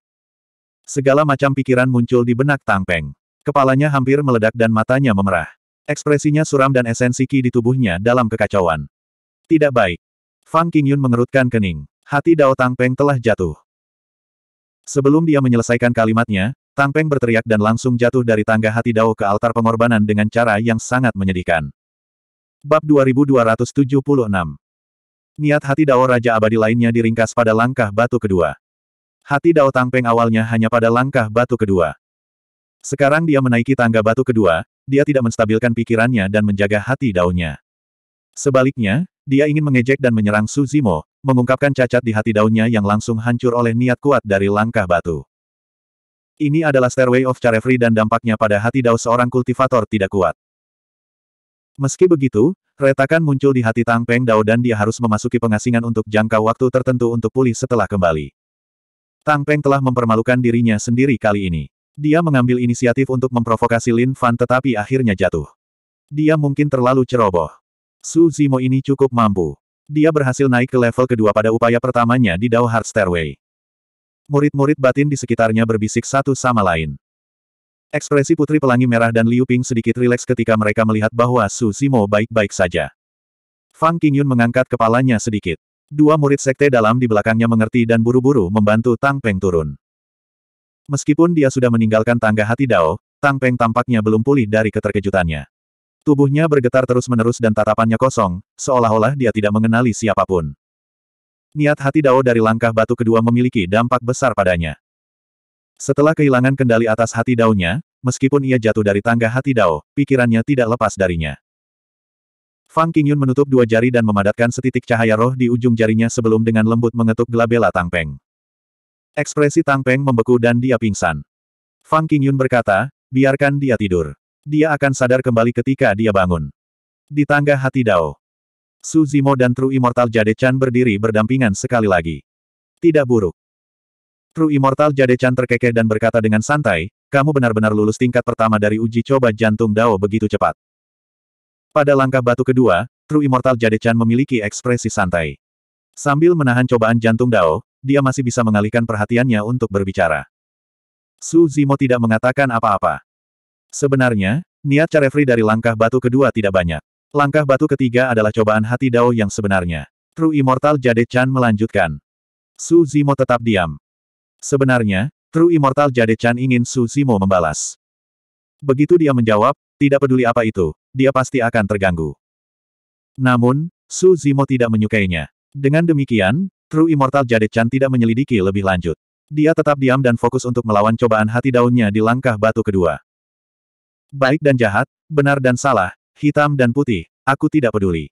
Segala macam pikiran muncul di benak Tang Peng. Kepalanya hampir meledak dan matanya memerah. Ekspresinya suram dan esensi ki di tubuhnya dalam kekacauan. Tidak baik. Fang Qingyun mengerutkan kening. Hati Dao Tang Peng telah jatuh. Sebelum dia menyelesaikan kalimatnya, Tang Peng berteriak dan langsung jatuh dari tangga hati Dao ke altar pengorbanan dengan cara yang sangat menyedihkan. Bab 2276 Niat hati Dao Raja Abadi lainnya diringkas pada langkah batu kedua. Hati Dao Tang Peng awalnya hanya pada langkah batu kedua. Sekarang dia menaiki tangga batu kedua, dia tidak menstabilkan pikirannya dan menjaga hati dao Sebaliknya, dia ingin mengejek dan menyerang Suzimo, mengungkapkan cacat di hati dao yang langsung hancur oleh niat kuat dari langkah batu. Ini adalah Stairway of Carefree dan dampaknya pada hati Dao seorang kultivator tidak kuat. Meski begitu, retakan muncul di hati Tang Peng Dao dan dia harus memasuki pengasingan untuk jangka waktu tertentu untuk pulih setelah kembali. Tang Peng telah mempermalukan dirinya sendiri kali ini. Dia mengambil inisiatif untuk memprovokasi Lin Fan tetapi akhirnya jatuh. Dia mungkin terlalu ceroboh. Su Zimo ini cukup mampu. Dia berhasil naik ke level kedua pada upaya pertamanya di Dao Heart Stairway. Murid-murid batin di sekitarnya berbisik satu sama lain. Ekspresi Putri Pelangi Merah dan Liu Ping sedikit rileks ketika mereka melihat bahwa Su Simo baik-baik saja. Fang Qingyun mengangkat kepalanya sedikit. Dua murid sekte dalam di belakangnya mengerti dan buru-buru membantu Tang Peng turun. Meskipun dia sudah meninggalkan tangga hati Dao, Tang Peng tampaknya belum pulih dari keterkejutannya. Tubuhnya bergetar terus-menerus dan tatapannya kosong, seolah-olah dia tidak mengenali siapapun. Niat hati Dao dari langkah batu kedua memiliki dampak besar padanya. Setelah kehilangan kendali atas hati dao meskipun ia jatuh dari tangga hati Dao, pikirannya tidak lepas darinya. Fang Qingyun menutup dua jari dan memadatkan setitik cahaya roh di ujung jarinya sebelum dengan lembut mengetuk gelabela Tang Peng. Ekspresi Tang Peng membeku dan dia pingsan. Fang Qingyun berkata, biarkan dia tidur. Dia akan sadar kembali ketika dia bangun. Di tangga hati Dao, Su Zimo dan True Immortal Jade Chan berdiri berdampingan sekali lagi. Tidak buruk. True Immortal Jade Chan terkekeh dan berkata dengan santai, kamu benar-benar lulus tingkat pertama dari uji coba jantung Dao begitu cepat. Pada langkah batu kedua, True Immortal Jade Chan memiliki ekspresi santai. Sambil menahan cobaan jantung Dao, dia masih bisa mengalihkan perhatiannya untuk berbicara. Su Zimo tidak mengatakan apa-apa. Sebenarnya, niat Carefree dari langkah batu kedua tidak banyak. Langkah batu ketiga adalah cobaan hati Dao yang sebenarnya. True Immortal Jade Chan melanjutkan. Su Zimo tetap diam. Sebenarnya, True Immortal Jade Chan ingin Su Zimo membalas. Begitu dia menjawab, tidak peduli apa itu, dia pasti akan terganggu. Namun, Su Zimo tidak menyukainya. Dengan demikian, True Immortal Jade Chan tidak menyelidiki lebih lanjut. Dia tetap diam dan fokus untuk melawan cobaan hati daunnya di langkah batu kedua. Baik dan jahat, benar dan salah, Hitam dan putih, aku tidak peduli.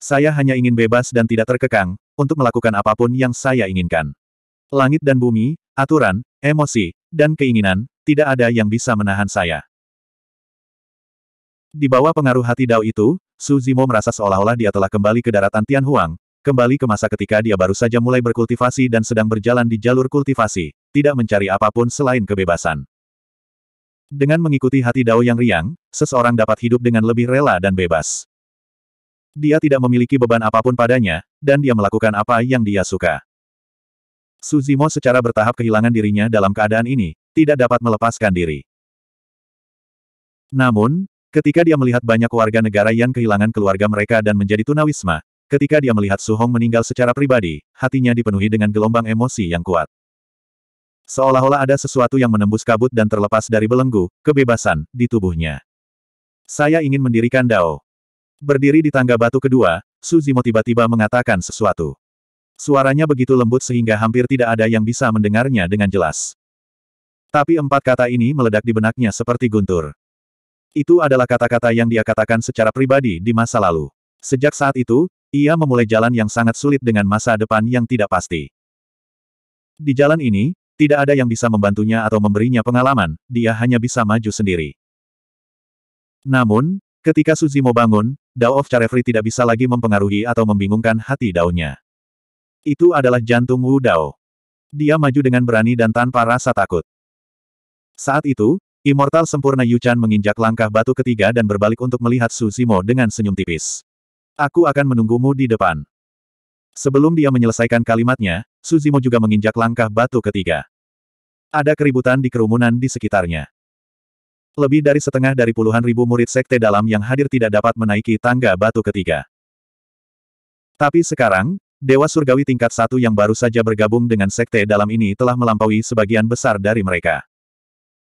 Saya hanya ingin bebas dan tidak terkekang, untuk melakukan apapun yang saya inginkan. Langit dan bumi, aturan, emosi, dan keinginan, tidak ada yang bisa menahan saya. Di bawah pengaruh hati Dao itu, Su Zimo merasa seolah-olah dia telah kembali ke daratan Tianhuang, kembali ke masa ketika dia baru saja mulai berkultivasi dan sedang berjalan di jalur kultivasi, tidak mencari apapun selain kebebasan. Dengan mengikuti hati Dao yang riang, seseorang dapat hidup dengan lebih rela dan bebas. Dia tidak memiliki beban apapun padanya, dan dia melakukan apa yang dia suka. Suzimo secara bertahap kehilangan dirinya dalam keadaan ini, tidak dapat melepaskan diri. Namun, ketika dia melihat banyak warga negara yang kehilangan keluarga mereka dan menjadi tunawisma, ketika dia melihat Su meninggal secara pribadi, hatinya dipenuhi dengan gelombang emosi yang kuat. Seolah-olah ada sesuatu yang menembus kabut dan terlepas dari belenggu, kebebasan, di tubuhnya. Saya ingin mendirikan Dao. Berdiri di tangga batu kedua, Suzimo tiba-tiba mengatakan sesuatu. Suaranya begitu lembut sehingga hampir tidak ada yang bisa mendengarnya dengan jelas. Tapi empat kata ini meledak di benaknya seperti guntur. Itu adalah kata-kata yang dia katakan secara pribadi di masa lalu. Sejak saat itu, ia memulai jalan yang sangat sulit dengan masa depan yang tidak pasti. Di jalan ini, tidak ada yang bisa membantunya atau memberinya pengalaman, dia hanya bisa maju sendiri. Namun, ketika Suzimo bangun, Dao of Charefree tidak bisa lagi mempengaruhi atau membingungkan hati dao Itu adalah jantung Wu Dao. Dia maju dengan berani dan tanpa rasa takut. Saat itu, Immortal sempurna Yuchan menginjak langkah batu ketiga dan berbalik untuk melihat Suzimo dengan senyum tipis. Aku akan menunggumu di depan. Sebelum dia menyelesaikan kalimatnya, Suzimo juga menginjak langkah batu ketiga. Ada keributan di kerumunan di sekitarnya. Lebih dari setengah dari puluhan ribu murid sekte dalam yang hadir tidak dapat menaiki tangga batu ketiga. Tapi sekarang, Dewa Surgawi tingkat satu yang baru saja bergabung dengan sekte dalam ini telah melampaui sebagian besar dari mereka.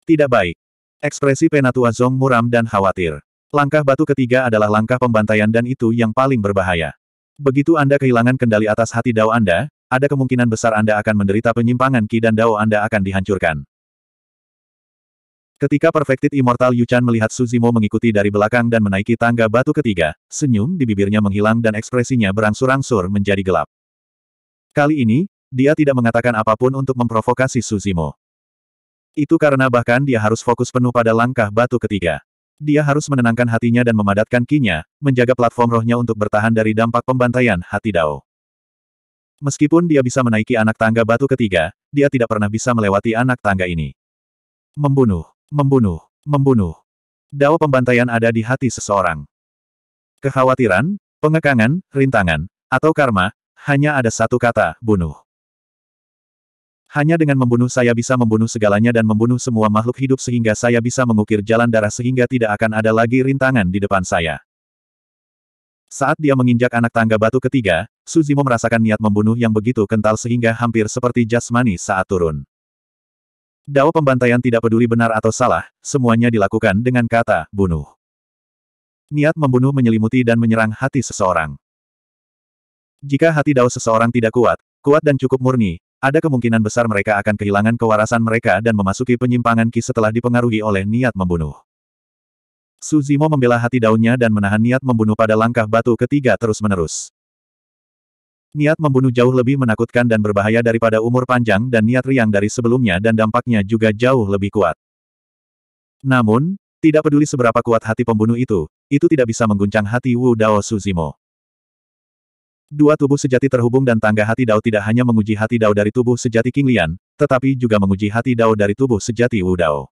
Tidak baik. Ekspresi Penatua Zong muram dan khawatir. Langkah batu ketiga adalah langkah pembantaian dan itu yang paling berbahaya. Begitu Anda kehilangan kendali atas hati Dao Anda, ada kemungkinan besar Anda akan menderita penyimpangan Ki dan Dao Anda akan dihancurkan. Ketika Perfected Immortal Yuchan melihat Suzimo mengikuti dari belakang dan menaiki tangga batu ketiga, senyum di bibirnya menghilang dan ekspresinya berangsur-angsur menjadi gelap. Kali ini, dia tidak mengatakan apapun untuk memprovokasi Suzimo. Itu karena bahkan dia harus fokus penuh pada langkah batu ketiga. Dia harus menenangkan hatinya dan memadatkan kinya, menjaga platform rohnya untuk bertahan dari dampak pembantaian hati Dao. Meskipun dia bisa menaiki anak tangga batu ketiga, dia tidak pernah bisa melewati anak tangga ini. Membunuh, membunuh, membunuh. Dao pembantaian ada di hati seseorang. Kekhawatiran, pengekangan, rintangan, atau karma, hanya ada satu kata, bunuh. Hanya dengan membunuh saya bisa membunuh segalanya dan membunuh semua makhluk hidup sehingga saya bisa mengukir jalan darah sehingga tidak akan ada lagi rintangan di depan saya. Saat dia menginjak anak tangga batu ketiga, Suzimo merasakan niat membunuh yang begitu kental sehingga hampir seperti jasmani saat turun. Dao pembantaian tidak peduli benar atau salah, semuanya dilakukan dengan kata, bunuh. Niat membunuh menyelimuti dan menyerang hati seseorang. Jika hati Dao seseorang tidak kuat, kuat dan cukup murni, ada kemungkinan besar mereka akan kehilangan kewarasan mereka dan memasuki penyimpangan Qi setelah dipengaruhi oleh niat membunuh. Suzimo membela hati daunnya dan menahan niat membunuh pada langkah batu ketiga terus-menerus. Niat membunuh jauh lebih menakutkan dan berbahaya daripada umur panjang dan niat riang dari sebelumnya dan dampaknya juga jauh lebih kuat. Namun, tidak peduli seberapa kuat hati pembunuh itu, itu tidak bisa mengguncang hati Wu Dao Suzimo. Dua tubuh sejati terhubung dan tangga hati Dao tidak hanya menguji hati Dao dari tubuh sejati King Lian, tetapi juga menguji hati Dao dari tubuh sejati Wu Dao.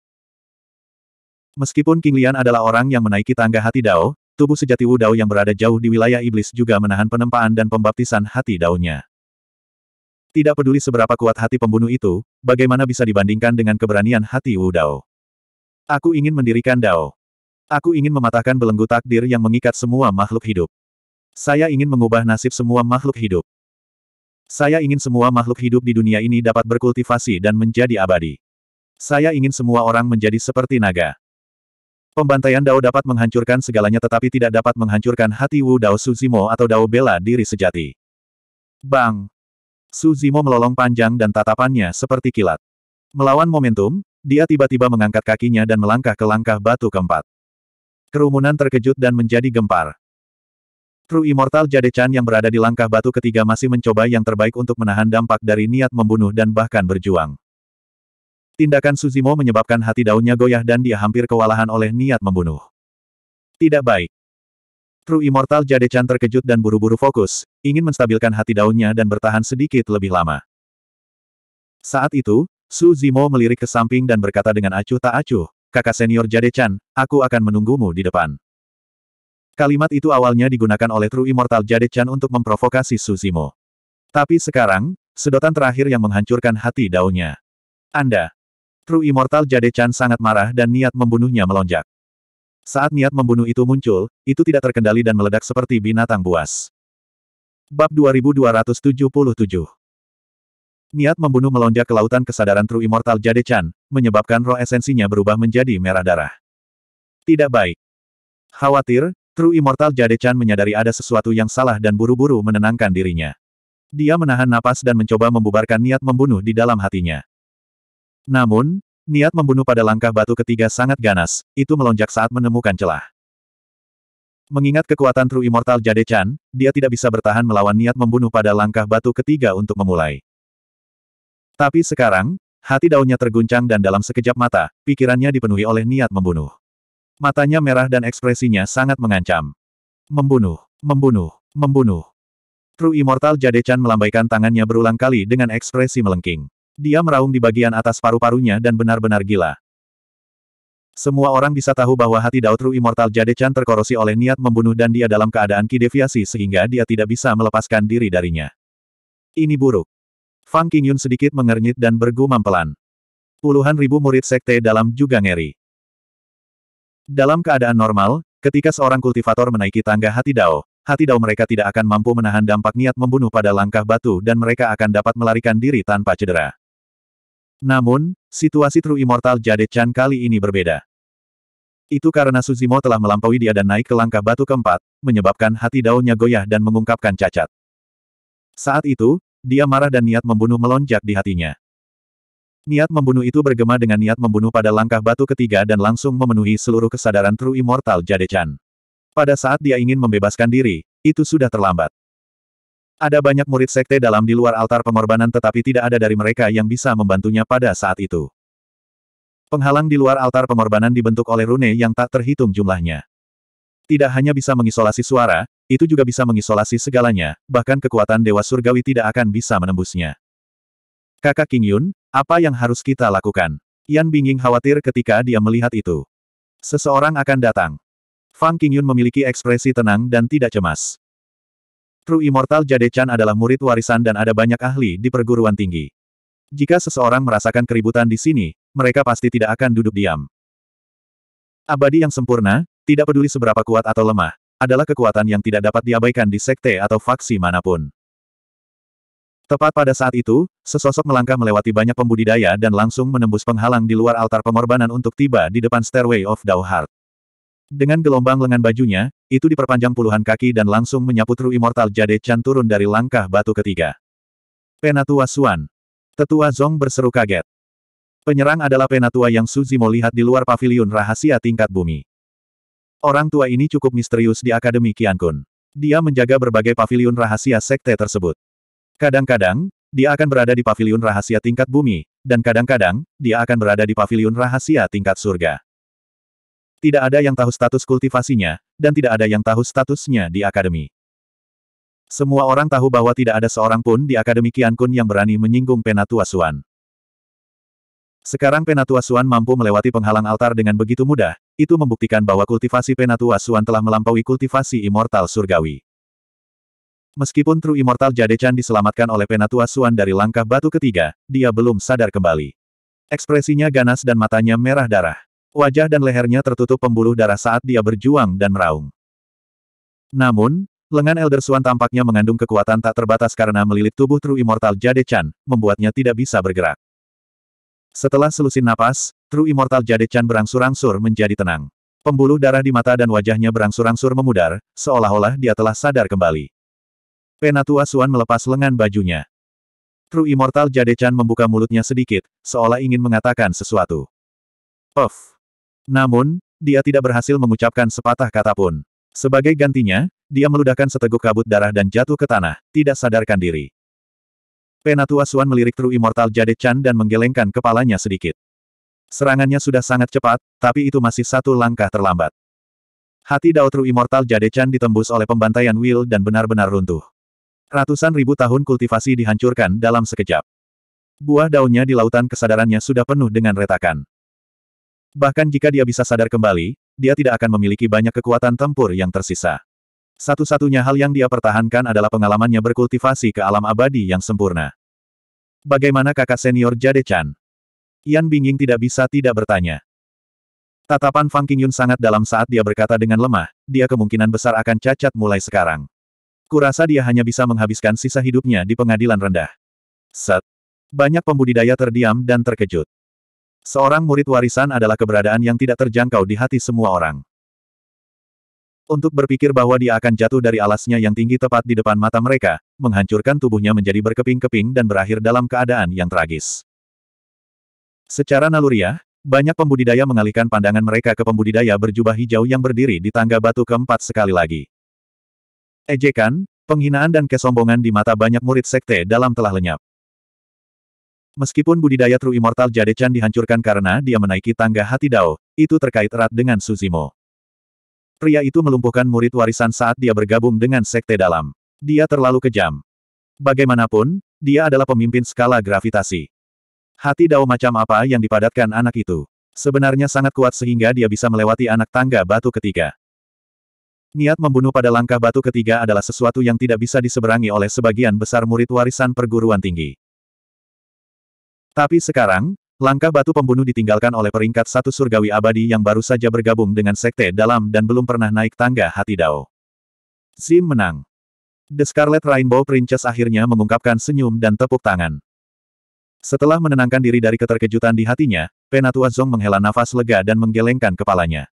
Meskipun King Lian adalah orang yang menaiki tangga hati Dao, tubuh sejati Wu Dao yang berada jauh di wilayah iblis juga menahan penempaan dan pembaptisan hati Dao-nya. Tidak peduli seberapa kuat hati pembunuh itu, bagaimana bisa dibandingkan dengan keberanian hati Wu Dao. Aku ingin mendirikan Dao. Aku ingin mematahkan belenggu takdir yang mengikat semua makhluk hidup. Saya ingin mengubah nasib semua makhluk hidup. Saya ingin semua makhluk hidup di dunia ini dapat berkultivasi dan menjadi abadi. Saya ingin semua orang menjadi seperti naga. Pembantaian Dao dapat menghancurkan segalanya tetapi tidak dapat menghancurkan hati Wu Dao Suzimo atau Dao bela diri sejati. Bang! Suzimo melolong panjang dan tatapannya seperti kilat. Melawan momentum, dia tiba-tiba mengangkat kakinya dan melangkah ke langkah batu keempat. Kerumunan terkejut dan menjadi gempar. True Immortal Jade-chan yang berada di langkah batu ketiga masih mencoba yang terbaik untuk menahan dampak dari niat membunuh dan bahkan berjuang. Tindakan Suzimo menyebabkan hati daunnya goyah dan dia hampir kewalahan oleh niat membunuh. Tidak baik. True Immortal Jade-chan terkejut dan buru-buru fokus, ingin menstabilkan hati daunnya dan bertahan sedikit lebih lama. Saat itu, Suzimo melirik ke samping dan berkata dengan acuh tak acuh, kakak senior Jade-chan, aku akan menunggumu di depan. Kalimat itu awalnya digunakan oleh True Immortal Jade Chan untuk memprovokasi Suzimo. Tapi sekarang, sedotan terakhir yang menghancurkan hati daunnya. Anda. True Immortal Jade Chan sangat marah dan niat membunuhnya melonjak. Saat niat membunuh itu muncul, itu tidak terkendali dan meledak seperti binatang buas. Bab 2277 Niat membunuh melonjak ke lautan kesadaran True Immortal Jade Chan, menyebabkan roh esensinya berubah menjadi merah darah. Tidak baik. Khawatir, True Immortal Jade-chan menyadari ada sesuatu yang salah dan buru-buru menenangkan dirinya. Dia menahan napas dan mencoba membubarkan niat membunuh di dalam hatinya. Namun, niat membunuh pada langkah batu ketiga sangat ganas, itu melonjak saat menemukan celah. Mengingat kekuatan True Immortal Jade-chan, dia tidak bisa bertahan melawan niat membunuh pada langkah batu ketiga untuk memulai. Tapi sekarang, hati daunnya terguncang dan dalam sekejap mata, pikirannya dipenuhi oleh niat membunuh. Matanya merah dan ekspresinya sangat mengancam. Membunuh, membunuh, membunuh. True Immortal Jade Chan melambaikan tangannya berulang kali dengan ekspresi melengking. Dia meraung di bagian atas paru-parunya dan benar-benar gila. Semua orang bisa tahu bahwa hati Dao True Immortal Jade Chan terkorosi oleh niat membunuh dan dia dalam keadaan kideviasi sehingga dia tidak bisa melepaskan diri darinya. Ini buruk. Fang Qingyun sedikit mengernyit dan bergumam pelan. Puluhan ribu murid sekte dalam juga ngeri. Dalam keadaan normal, ketika seorang kultivator menaiki tangga hati Dao, hati Dao mereka tidak akan mampu menahan dampak niat membunuh pada langkah batu dan mereka akan dapat melarikan diri tanpa cedera. Namun, situasi True Immortal Jade Chan kali ini berbeda. Itu karena Suzimo telah melampaui dia dan naik ke langkah batu keempat, menyebabkan hati dao goyah dan mengungkapkan cacat. Saat itu, dia marah dan niat membunuh melonjak di hatinya. Niat membunuh itu bergema dengan niat membunuh pada langkah batu ketiga dan langsung memenuhi seluruh kesadaran True Immortal Jade Chan. Pada saat dia ingin membebaskan diri, itu sudah terlambat. Ada banyak murid sekte dalam di luar altar pengorbanan tetapi tidak ada dari mereka yang bisa membantunya pada saat itu. Penghalang di luar altar pengorbanan dibentuk oleh rune yang tak terhitung jumlahnya. Tidak hanya bisa mengisolasi suara, itu juga bisa mengisolasi segalanya, bahkan kekuatan Dewa Surgawi tidak akan bisa menembusnya. Kakak King Yun, apa yang harus kita lakukan? Yan Bingying khawatir ketika dia melihat itu. Seseorang akan datang. Fang Qingyun memiliki ekspresi tenang dan tidak cemas. True Immortal Jade Chan adalah murid warisan dan ada banyak ahli di perguruan tinggi. Jika seseorang merasakan keributan di sini, mereka pasti tidak akan duduk diam. Abadi yang sempurna, tidak peduli seberapa kuat atau lemah, adalah kekuatan yang tidak dapat diabaikan di sekte atau faksi manapun. Tepat pada saat itu, sesosok melangkah melewati banyak pembudidaya dan langsung menembus penghalang di luar altar pengorbanan untuk tiba di depan Stairway of Dao Heart. Dengan gelombang lengan bajunya, itu diperpanjang puluhan kaki dan langsung menyapu tru Immortal Jade Chan turun dari langkah batu ketiga. Penatua Suan. Tetua Zong berseru kaget. Penyerang adalah penatua yang Suzimo lihat di luar pavilion rahasia tingkat bumi. Orang tua ini cukup misterius di Akademi Kun. Dia menjaga berbagai pavilion rahasia sekte tersebut. Kadang-kadang, dia akan berada di paviliun rahasia tingkat bumi, dan kadang-kadang, dia akan berada di paviliun rahasia tingkat surga. Tidak ada yang tahu status kultivasinya, dan tidak ada yang tahu statusnya di akademi. Semua orang tahu bahwa tidak ada seorang pun di Akademi Kian Kun yang berani menyinggung Penatua Suan. Sekarang Penatua Suan mampu melewati penghalang altar dengan begitu mudah, itu membuktikan bahwa kultivasi Penatua Suan telah melampaui kultivasi immortal surgawi. Meskipun True Immortal Jade Chan diselamatkan oleh Penatua Suan dari langkah batu ketiga, dia belum sadar kembali. Ekspresinya ganas dan matanya merah darah. Wajah dan lehernya tertutup pembuluh darah saat dia berjuang dan meraung. Namun, lengan Elder Suan tampaknya mengandung kekuatan tak terbatas karena melilit tubuh True Immortal Jade Chan, membuatnya tidak bisa bergerak. Setelah selusin napas, True Immortal Jade Chan berangsur-angsur menjadi tenang. Pembuluh darah di mata dan wajahnya berangsur-angsur memudar, seolah-olah dia telah sadar kembali. Penatua Suan melepas lengan bajunya. True Immortal Chan membuka mulutnya sedikit, seolah ingin mengatakan sesuatu. Puff. Namun, dia tidak berhasil mengucapkan sepatah kata pun. Sebagai gantinya, dia meludahkan seteguk kabut darah dan jatuh ke tanah, tidak sadarkan diri. Penatua Suan melirik True Immortal Chan dan menggelengkan kepalanya sedikit. Serangannya sudah sangat cepat, tapi itu masih satu langkah terlambat. Hati Dao True Immortal Chan ditembus oleh pembantaian Will dan benar-benar runtuh. Ratusan ribu tahun kultivasi dihancurkan dalam sekejap. Buah daunnya di lautan kesadarannya sudah penuh dengan retakan. Bahkan jika dia bisa sadar kembali, dia tidak akan memiliki banyak kekuatan tempur yang tersisa. Satu-satunya hal yang dia pertahankan adalah pengalamannya berkultivasi ke alam abadi yang sempurna. Bagaimana kakak senior Jade Chan? Yan Bingying tidak bisa tidak bertanya. Tatapan Fang Qingyun sangat dalam saat dia berkata dengan lemah, dia kemungkinan besar akan cacat mulai sekarang. Kurasa dia hanya bisa menghabiskan sisa hidupnya di pengadilan rendah. Set. Banyak pembudidaya terdiam dan terkejut. Seorang murid warisan adalah keberadaan yang tidak terjangkau di hati semua orang. Untuk berpikir bahwa dia akan jatuh dari alasnya yang tinggi tepat di depan mata mereka, menghancurkan tubuhnya menjadi berkeping-keping dan berakhir dalam keadaan yang tragis. Secara naluriah, banyak pembudidaya mengalihkan pandangan mereka ke pembudidaya berjubah hijau yang berdiri di tangga batu keempat sekali lagi. Ejekan, penghinaan dan kesombongan di mata banyak murid sekte dalam telah lenyap. Meskipun budidaya True Immortal Jade Chan dihancurkan karena dia menaiki tangga hati Dao, itu terkait erat dengan Suzimo. Pria itu melumpuhkan murid warisan saat dia bergabung dengan sekte dalam. Dia terlalu kejam. Bagaimanapun, dia adalah pemimpin skala gravitasi. Hati Dao macam apa yang dipadatkan anak itu? Sebenarnya sangat kuat sehingga dia bisa melewati anak tangga batu ketiga. Niat membunuh pada langkah batu ketiga adalah sesuatu yang tidak bisa diseberangi oleh sebagian besar murid warisan perguruan tinggi. Tapi sekarang, langkah batu pembunuh ditinggalkan oleh peringkat satu surgawi abadi yang baru saja bergabung dengan sekte dalam dan belum pernah naik tangga hati Dao. Zim menang. The Scarlet Rainbow Princess akhirnya mengungkapkan senyum dan tepuk tangan. Setelah menenangkan diri dari keterkejutan di hatinya, Penatua Zong menghela nafas lega dan menggelengkan kepalanya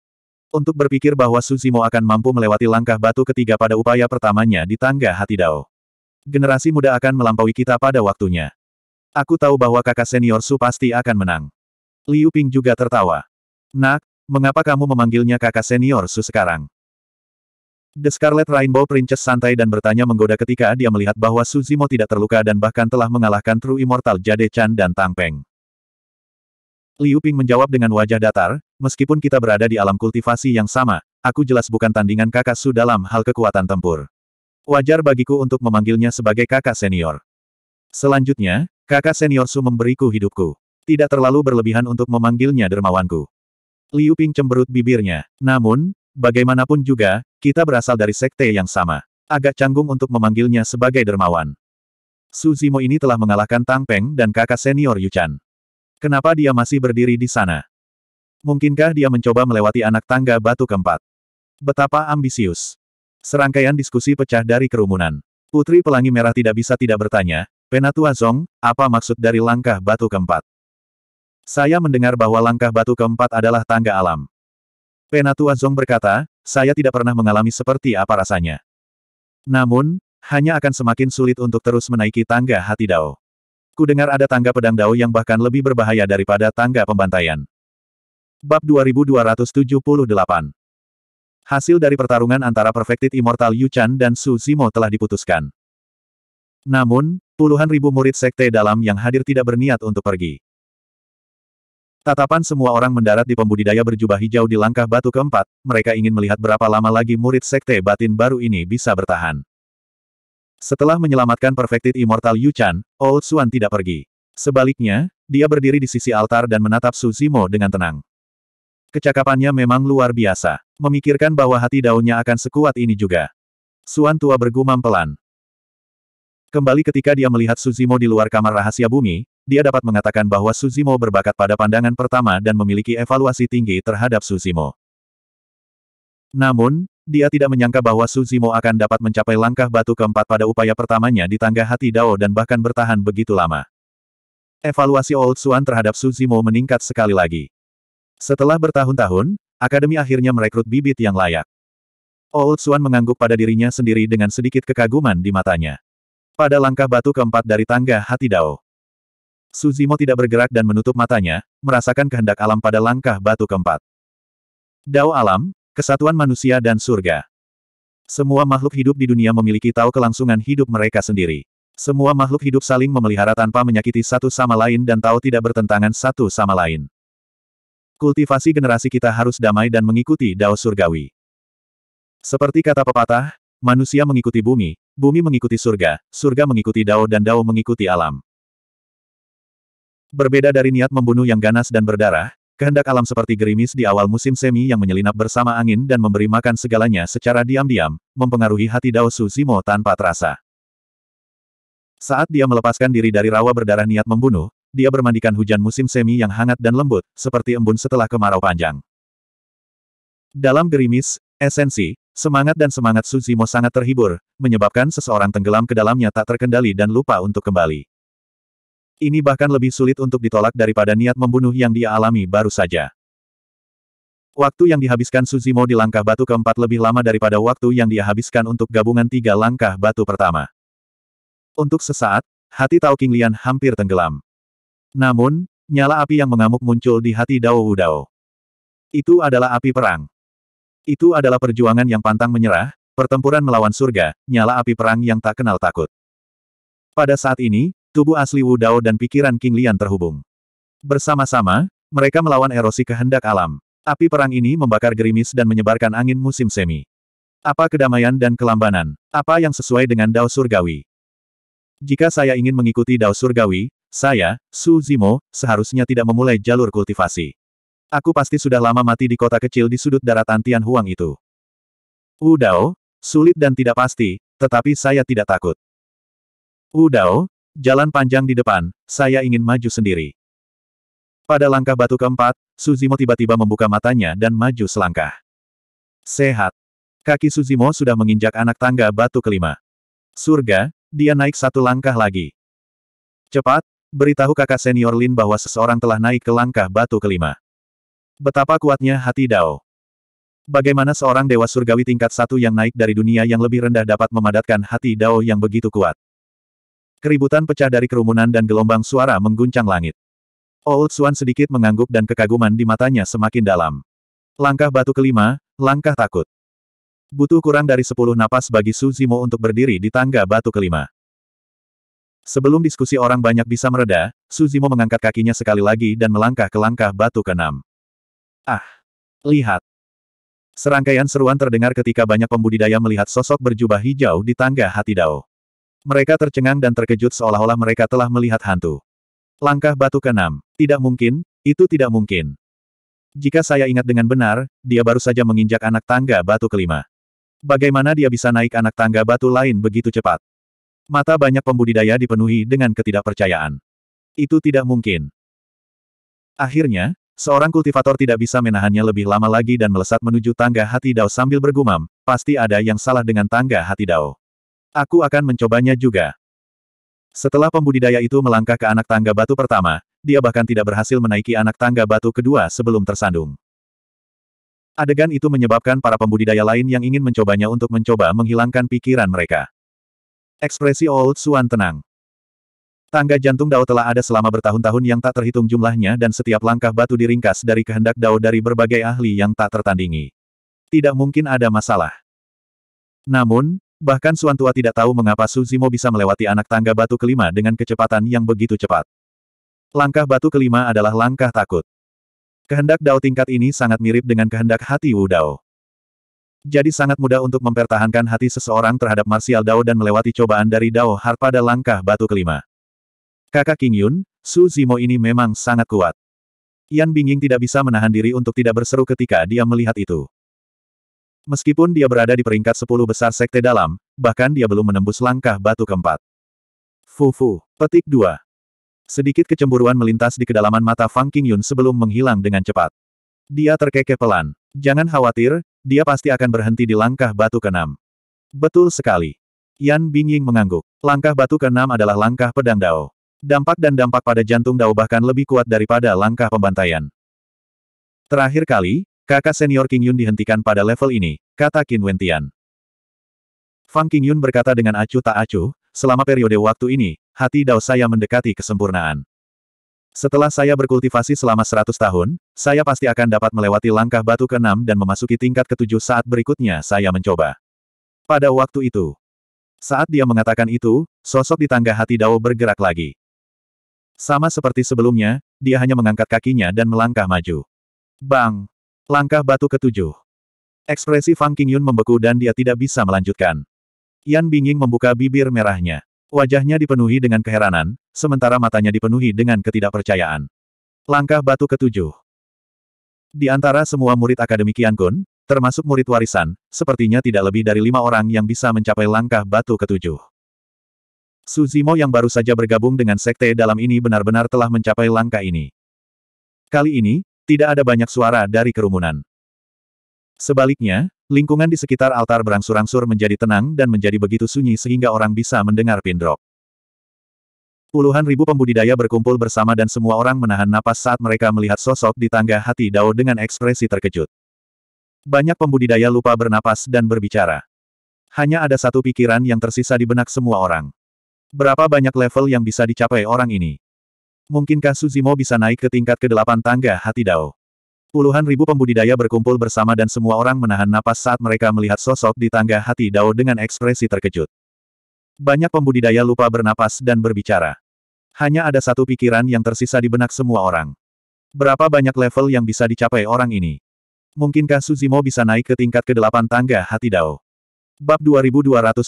untuk berpikir bahwa Suzimo akan mampu melewati langkah batu ketiga pada upaya pertamanya di tangga hati Dao. Generasi muda akan melampaui kita pada waktunya. Aku tahu bahwa kakak senior Su pasti akan menang. Liu Ping juga tertawa. Nak, mengapa kamu memanggilnya kakak senior Su sekarang? The Scarlet Rainbow Princess santai dan bertanya menggoda ketika dia melihat bahwa Suzimo tidak terluka dan bahkan telah mengalahkan True Immortal Jade Chan dan Tang Peng. Liu Ping menjawab dengan wajah datar, meskipun kita berada di alam kultivasi yang sama, aku jelas bukan tandingan kakak Su dalam hal kekuatan tempur. Wajar bagiku untuk memanggilnya sebagai kakak senior. Selanjutnya, kakak senior Su memberiku hidupku. Tidak terlalu berlebihan untuk memanggilnya dermawanku. Liu Ping cemberut bibirnya. Namun, bagaimanapun juga, kita berasal dari sekte yang sama. Agak canggung untuk memanggilnya sebagai dermawan. Su Zimo ini telah mengalahkan Tang Peng dan kakak senior Yu Kenapa dia masih berdiri di sana? Mungkinkah dia mencoba melewati anak tangga batu keempat? Betapa ambisius. Serangkaian diskusi pecah dari kerumunan. Putri Pelangi Merah tidak bisa tidak bertanya, Penatua Zong, apa maksud dari langkah batu keempat? Saya mendengar bahwa langkah batu keempat adalah tangga alam. Penatua Zong berkata, saya tidak pernah mengalami seperti apa rasanya. Namun, hanya akan semakin sulit untuk terus menaiki tangga hati Dao. Ku dengar ada tangga pedang dao yang bahkan lebih berbahaya daripada tangga pembantaian. Bab 2278 Hasil dari pertarungan antara Perfected Immortal Yu Chan dan Su Zimo telah diputuskan. Namun, puluhan ribu murid sekte dalam yang hadir tidak berniat untuk pergi. Tatapan semua orang mendarat di pembudidaya berjubah hijau di langkah batu keempat, mereka ingin melihat berapa lama lagi murid sekte batin baru ini bisa bertahan. Setelah menyelamatkan Perfected Immortal Yuchan, Old Xuan tidak pergi. Sebaliknya, dia berdiri di sisi altar dan menatap Su Zimo dengan tenang. Kecakapannya memang luar biasa. Memikirkan bahwa hati daunnya akan sekuat ini juga. Suan tua bergumam pelan. Kembali ketika dia melihat Suzimo di luar kamar rahasia bumi, dia dapat mengatakan bahwa Suzimo berbakat pada pandangan pertama dan memiliki evaluasi tinggi terhadap Suzimo. Namun, dia tidak menyangka bahwa Suzimo akan dapat mencapai langkah batu keempat pada upaya pertamanya di tangga hati Dao dan bahkan bertahan begitu lama. Evaluasi Old Xuan terhadap Suzimo meningkat sekali lagi. Setelah bertahun-tahun, Akademi akhirnya merekrut bibit yang layak. Old Xuan mengangguk pada dirinya sendiri dengan sedikit kekaguman di matanya. Pada langkah batu keempat dari tangga hati Dao. Suzimo tidak bergerak dan menutup matanya, merasakan kehendak alam pada langkah batu keempat. Dao alam, Kesatuan manusia dan surga. Semua makhluk hidup di dunia memiliki tahu kelangsungan hidup mereka sendiri. Semua makhluk hidup saling memelihara tanpa menyakiti satu sama lain dan tahu tidak bertentangan satu sama lain. Kultivasi generasi kita harus damai dan mengikuti dao surgawi. Seperti kata pepatah, manusia mengikuti bumi, bumi mengikuti surga, surga mengikuti dao dan dao mengikuti alam. Berbeda dari niat membunuh yang ganas dan berdarah, Kehendak alam seperti gerimis di awal musim semi yang menyelinap bersama angin dan memberi makan segalanya secara diam-diam, mempengaruhi hati Dao Su Zimo tanpa terasa. Saat dia melepaskan diri dari rawa berdarah niat membunuh, dia bermandikan hujan musim semi yang hangat dan lembut, seperti embun setelah kemarau panjang. Dalam gerimis, esensi, semangat dan semangat Suzimo sangat terhibur, menyebabkan seseorang tenggelam ke dalamnya tak terkendali dan lupa untuk kembali. Ini bahkan lebih sulit untuk ditolak daripada niat membunuh yang dia alami baru saja. Waktu yang dihabiskan Suzimo di langkah batu keempat lebih lama daripada waktu yang dia habiskan untuk gabungan tiga langkah batu pertama. Untuk sesaat, hati Tao King Lian hampir tenggelam. Namun, nyala api yang mengamuk muncul di hati Dao Dao. Itu adalah api perang. Itu adalah perjuangan yang pantang menyerah, pertempuran melawan surga, nyala api perang yang tak kenal takut. Pada saat ini, tubuh asli Wu Dao dan pikiran King Lian terhubung. Bersama-sama, mereka melawan erosi kehendak alam. Api perang ini membakar gerimis dan menyebarkan angin musim semi. Apa kedamaian dan kelambanan? Apa yang sesuai dengan Dao Surgawi? Jika saya ingin mengikuti Dao Surgawi, saya, Su Zimo, seharusnya tidak memulai jalur kultivasi. Aku pasti sudah lama mati di kota kecil di sudut darat Antian Huang itu. Wu Dao, sulit dan tidak pasti, tetapi saya tidak takut. Wu Dao, Jalan panjang di depan, saya ingin maju sendiri. Pada langkah batu keempat, Suzimo tiba-tiba membuka matanya dan maju selangkah. Sehat. Kaki Suzimo sudah menginjak anak tangga batu kelima. Surga, dia naik satu langkah lagi. Cepat, beritahu kakak senior Lin bahwa seseorang telah naik ke langkah batu kelima. Betapa kuatnya hati Dao. Bagaimana seorang dewa surgawi tingkat satu yang naik dari dunia yang lebih rendah dapat memadatkan hati Dao yang begitu kuat. Keributan pecah dari kerumunan dan gelombang suara mengguncang langit. Old Swan sedikit mengangguk dan kekaguman di matanya semakin dalam. Langkah batu kelima, langkah takut. Butuh kurang dari sepuluh napas bagi Su Zimo untuk berdiri di tangga batu kelima. Sebelum diskusi orang banyak bisa mereda, Su Zimo mengangkat kakinya sekali lagi dan melangkah ke langkah batu keenam. Ah! Lihat! Serangkaian seruan terdengar ketika banyak pembudidaya melihat sosok berjubah hijau di tangga hati Hatidao. Mereka tercengang dan terkejut seolah-olah mereka telah melihat hantu. Langkah batu keenam. Tidak mungkin, itu tidak mungkin. Jika saya ingat dengan benar, dia baru saja menginjak anak tangga batu kelima. Bagaimana dia bisa naik anak tangga batu lain begitu cepat? Mata banyak pembudidaya dipenuhi dengan ketidakpercayaan. Itu tidak mungkin. Akhirnya, Seorang kultivator tidak bisa menahannya lebih lama lagi dan melesat menuju tangga hati Dao sambil bergumam, pasti ada yang salah dengan tangga hati Dao. Aku akan mencobanya juga. Setelah pembudidaya itu melangkah ke anak tangga batu pertama, dia bahkan tidak berhasil menaiki anak tangga batu kedua sebelum tersandung. Adegan itu menyebabkan para pembudidaya lain yang ingin mencobanya untuk mencoba menghilangkan pikiran mereka. Ekspresi Old Suan tenang. Tangga jantung Dao telah ada selama bertahun-tahun yang tak terhitung jumlahnya dan setiap langkah batu diringkas dari kehendak Dao dari berbagai ahli yang tak tertandingi. Tidak mungkin ada masalah. Namun, Bahkan Suan Tua tidak tahu mengapa Su Zimo bisa melewati anak tangga batu kelima dengan kecepatan yang begitu cepat. Langkah batu kelima adalah langkah takut. Kehendak Dao tingkat ini sangat mirip dengan kehendak hati Wu Dao. Jadi sangat mudah untuk mempertahankan hati seseorang terhadap Martial Dao dan melewati cobaan dari Dao Har pada langkah batu kelima. Kakak King Yun, Su Zimo ini memang sangat kuat. Yan Bingying tidak bisa menahan diri untuk tidak berseru ketika dia melihat itu. Meskipun dia berada di peringkat sepuluh besar sekte dalam, bahkan dia belum menembus langkah batu keempat. Fufu, petik 2. Sedikit kecemburuan melintas di kedalaman mata Fang Qingyun sebelum menghilang dengan cepat. Dia terkekeh pelan. Jangan khawatir, dia pasti akan berhenti di langkah batu keenam. Betul sekali. Yan Bingying mengangguk. Langkah batu keenam adalah langkah pedang Dao. Dampak dan dampak pada jantung Dao bahkan lebih kuat daripada langkah pembantaian. Terakhir kali, Kakak senior King Yun dihentikan pada level ini, kata Qin Wentian. Fang King Yun berkata dengan acuh tak acuh, selama periode waktu ini, hati Dao saya mendekati kesempurnaan. Setelah saya berkultivasi selama 100 tahun, saya pasti akan dapat melewati langkah batu ke-6 dan memasuki tingkat ke-7 saat berikutnya saya mencoba. Pada waktu itu, saat dia mengatakan itu, sosok di tangga hati Dao bergerak lagi. Sama seperti sebelumnya, dia hanya mengangkat kakinya dan melangkah maju. Bang! Langkah batu ketujuh. Ekspresi Fang Qingyun membeku dan dia tidak bisa melanjutkan. Yan Bingying membuka bibir merahnya. Wajahnya dipenuhi dengan keheranan, sementara matanya dipenuhi dengan ketidakpercayaan. Langkah batu ketujuh. Di antara semua murid Akademi Qiankun, Kun, termasuk murid warisan, sepertinya tidak lebih dari lima orang yang bisa mencapai langkah batu ketujuh. Suzimo yang baru saja bergabung dengan sekte dalam ini benar-benar telah mencapai langkah ini. Kali ini, tidak ada banyak suara dari kerumunan. Sebaliknya, lingkungan di sekitar altar berangsur-angsur menjadi tenang dan menjadi begitu sunyi sehingga orang bisa mendengar pindrok. Puluhan ribu pembudidaya berkumpul bersama dan semua orang menahan napas saat mereka melihat sosok di tangga hati Dao dengan ekspresi terkejut. Banyak pembudidaya lupa bernapas dan berbicara. Hanya ada satu pikiran yang tersisa di benak semua orang. Berapa banyak level yang bisa dicapai orang ini? Mungkinkah Suzimo bisa naik ke tingkat ke-8 tangga hati Dao? Puluhan ribu pembudidaya berkumpul bersama dan semua orang menahan napas saat mereka melihat sosok di tangga hati Dao dengan ekspresi terkejut. Banyak pembudidaya lupa bernapas dan berbicara. Hanya ada satu pikiran yang tersisa di benak semua orang. Berapa banyak level yang bisa dicapai orang ini? Mungkinkah Suzimo bisa naik ke tingkat ke-8 tangga hati Dao? Bab 2279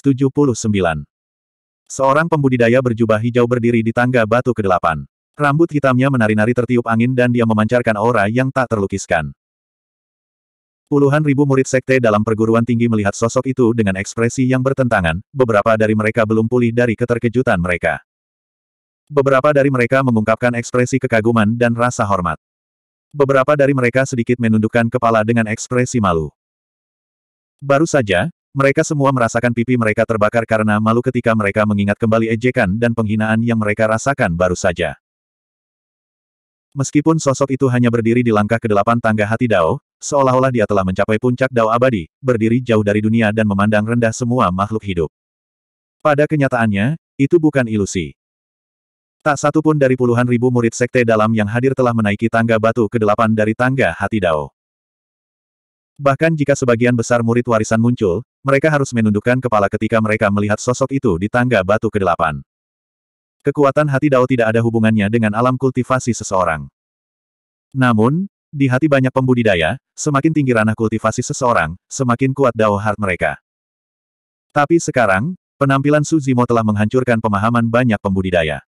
Seorang pembudidaya berjubah hijau berdiri di tangga batu ke-8. Rambut hitamnya menari-nari tertiup angin dan dia memancarkan aura yang tak terlukiskan. Puluhan ribu murid sekte dalam perguruan tinggi melihat sosok itu dengan ekspresi yang bertentangan, beberapa dari mereka belum pulih dari keterkejutan mereka. Beberapa dari mereka mengungkapkan ekspresi kekaguman dan rasa hormat. Beberapa dari mereka sedikit menundukkan kepala dengan ekspresi malu. Baru saja, mereka semua merasakan pipi mereka terbakar karena malu ketika mereka mengingat kembali ejekan dan penghinaan yang mereka rasakan baru saja. Meskipun sosok itu hanya berdiri di langkah kedelapan tangga hati Dao, seolah-olah dia telah mencapai puncak Dao abadi, berdiri jauh dari dunia dan memandang rendah semua makhluk hidup. Pada kenyataannya, itu bukan ilusi. Tak satu pun dari puluhan ribu murid sekte dalam yang hadir telah menaiki tangga batu kedelapan dari tangga hati Dao. Bahkan jika sebagian besar murid warisan muncul, mereka harus menundukkan kepala ketika mereka melihat sosok itu di tangga batu kedelapan. Kekuatan hati Dao tidak ada hubungannya dengan alam kultivasi seseorang. Namun, di hati banyak pembudidaya, semakin tinggi ranah kultivasi seseorang, semakin kuat Dao Heart mereka. Tapi sekarang, penampilan Suzimo telah menghancurkan pemahaman banyak pembudidaya.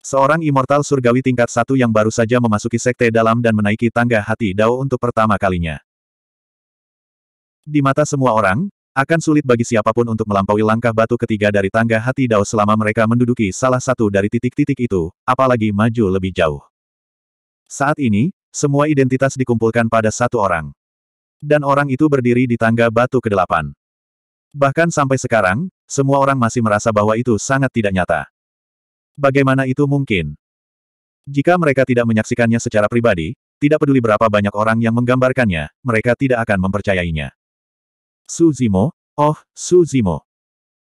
Seorang immortal surgawi tingkat satu yang baru saja memasuki sekte dalam dan menaiki tangga hati Dao untuk pertama kalinya. Di mata semua orang, akan sulit bagi siapapun untuk melampaui langkah batu ketiga dari tangga hati Dao selama mereka menduduki salah satu dari titik-titik itu, apalagi maju lebih jauh. Saat ini, semua identitas dikumpulkan pada satu orang. Dan orang itu berdiri di tangga batu kedelapan. Bahkan sampai sekarang, semua orang masih merasa bahwa itu sangat tidak nyata. Bagaimana itu mungkin? Jika mereka tidak menyaksikannya secara pribadi, tidak peduli berapa banyak orang yang menggambarkannya, mereka tidak akan mempercayainya. Suzimo, oh, Suzimo.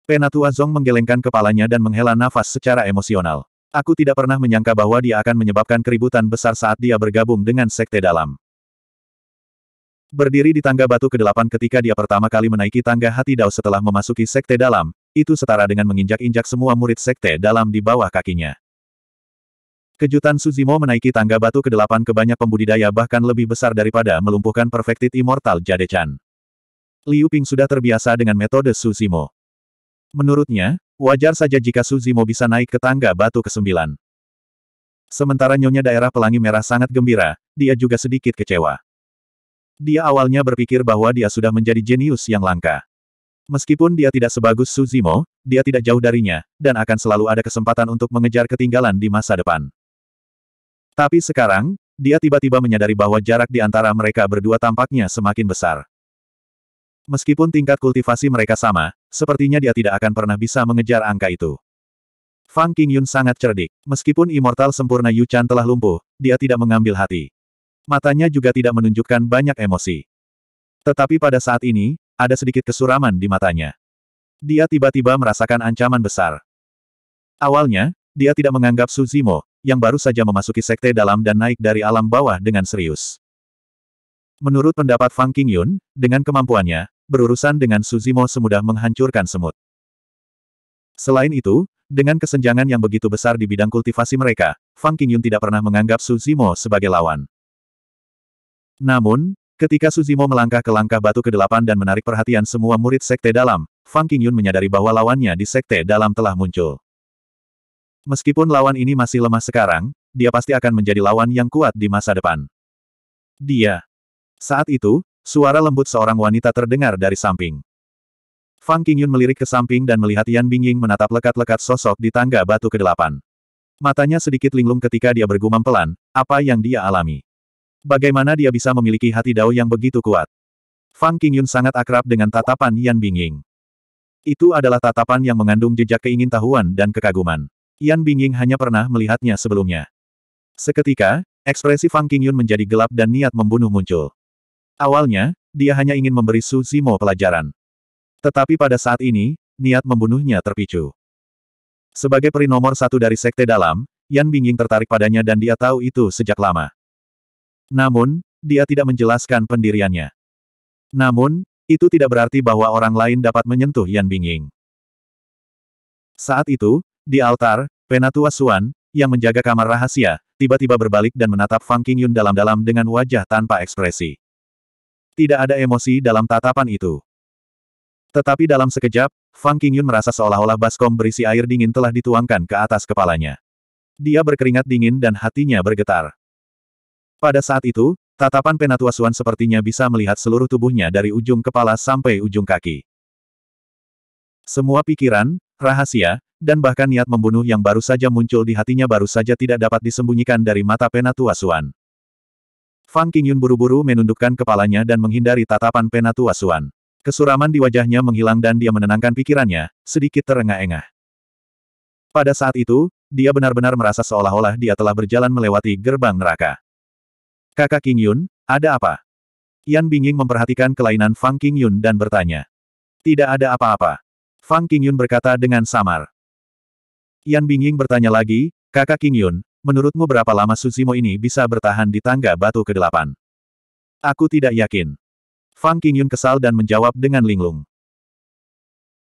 Penatua Zong menggelengkan kepalanya dan menghela nafas secara emosional. Aku tidak pernah menyangka bahwa dia akan menyebabkan keributan besar saat dia bergabung dengan sekte dalam. Berdiri di tangga batu ke-8 ketika dia pertama kali menaiki tangga hati Dao setelah memasuki sekte dalam, itu setara dengan menginjak-injak semua murid sekte dalam di bawah kakinya. Kejutan Suzimo menaiki tangga batu ke-8 ke banyak pembudidaya bahkan lebih besar daripada melumpuhkan Perfected Immortal Jadechan. Liu Ping sudah terbiasa dengan metode Suzimo. Menurutnya, wajar saja jika Suzimo bisa naik ke tangga batu ke-9. Sementara nyonya daerah pelangi merah sangat gembira, dia juga sedikit kecewa. Dia awalnya berpikir bahwa dia sudah menjadi jenius yang langka. Meskipun dia tidak sebagus Suzimo, dia tidak jauh darinya, dan akan selalu ada kesempatan untuk mengejar ketinggalan di masa depan. Tapi sekarang, dia tiba-tiba menyadari bahwa jarak di antara mereka berdua tampaknya semakin besar. Meskipun tingkat kultivasi mereka sama, sepertinya dia tidak akan pernah bisa mengejar angka itu. Fang Qingyun sangat cerdik. Meskipun immortal sempurna Yu Chan telah lumpuh, dia tidak mengambil hati. Matanya juga tidak menunjukkan banyak emosi. Tetapi pada saat ini, ada sedikit kesuraman di matanya. Dia tiba-tiba merasakan ancaman besar. Awalnya, dia tidak menganggap Suzimo, yang baru saja memasuki sekte dalam dan naik dari alam bawah dengan serius. Menurut pendapat Fang Qingyun, dengan kemampuannya, berurusan dengan Suzimo semudah menghancurkan semut. Selain itu, dengan kesenjangan yang begitu besar di bidang kultivasi mereka, Fang Qingyun tidak pernah menganggap Suzimo sebagai lawan. Namun, ketika Suzimo melangkah ke langkah batu ke-8 dan menarik perhatian semua murid sekte dalam, Fang Qingyun menyadari bahwa lawannya di sekte dalam telah muncul. Meskipun lawan ini masih lemah sekarang, dia pasti akan menjadi lawan yang kuat di masa depan. Dia. Saat itu, Suara lembut seorang wanita terdengar dari samping. Fang Qingyun melirik ke samping dan melihat Yan Bingying menatap lekat-lekat sosok di tangga batu ke-8. Matanya sedikit linglung ketika dia bergumam pelan, apa yang dia alami. Bagaimana dia bisa memiliki hati dao yang begitu kuat? Fang Qingyun sangat akrab dengan tatapan Yan Bingying. Itu adalah tatapan yang mengandung jejak keingintahuan dan kekaguman. Yan Bingying hanya pernah melihatnya sebelumnya. Seketika, ekspresi Fang Qingyun menjadi gelap dan niat membunuh muncul. Awalnya, dia hanya ingin memberi Su Zimo pelajaran. Tetapi pada saat ini, niat membunuhnya terpicu. Sebagai peri nomor satu dari Sekte Dalam, Yan Bingying tertarik padanya dan dia tahu itu sejak lama. Namun, dia tidak menjelaskan pendiriannya. Namun, itu tidak berarti bahwa orang lain dapat menyentuh Yan Bingying. Saat itu, di altar, Penatua Suan, yang menjaga kamar rahasia, tiba-tiba berbalik dan menatap Fang Qingyun dalam-dalam dengan wajah tanpa ekspresi. Tidak ada emosi dalam tatapan itu. Tetapi dalam sekejap, Fang Qingyun merasa seolah-olah baskom berisi air dingin telah dituangkan ke atas kepalanya. Dia berkeringat dingin dan hatinya bergetar. Pada saat itu, tatapan Penatua Suan sepertinya bisa melihat seluruh tubuhnya dari ujung kepala sampai ujung kaki. Semua pikiran, rahasia, dan bahkan niat membunuh yang baru saja muncul di hatinya baru saja tidak dapat disembunyikan dari mata Penatua Suan. Fang Qingyun buru-buru menundukkan kepalanya dan menghindari tatapan penatua Suan. Kesuraman di wajahnya menghilang dan dia menenangkan pikirannya, sedikit terengah-engah. Pada saat itu, dia benar-benar merasa seolah-olah dia telah berjalan melewati gerbang neraka. Kakak Qingyun, ada apa? Yan Bingying memperhatikan kelainan Fang Qingyun dan bertanya. Tidak ada apa-apa. Fang Qingyun berkata dengan samar. Yan Bingying bertanya lagi, kakak Qingyun, menurutmu berapa lama Suzimo ini bisa bertahan di tangga batu ke-8? Aku tidak yakin. Fang Qingyun kesal dan menjawab dengan linglung.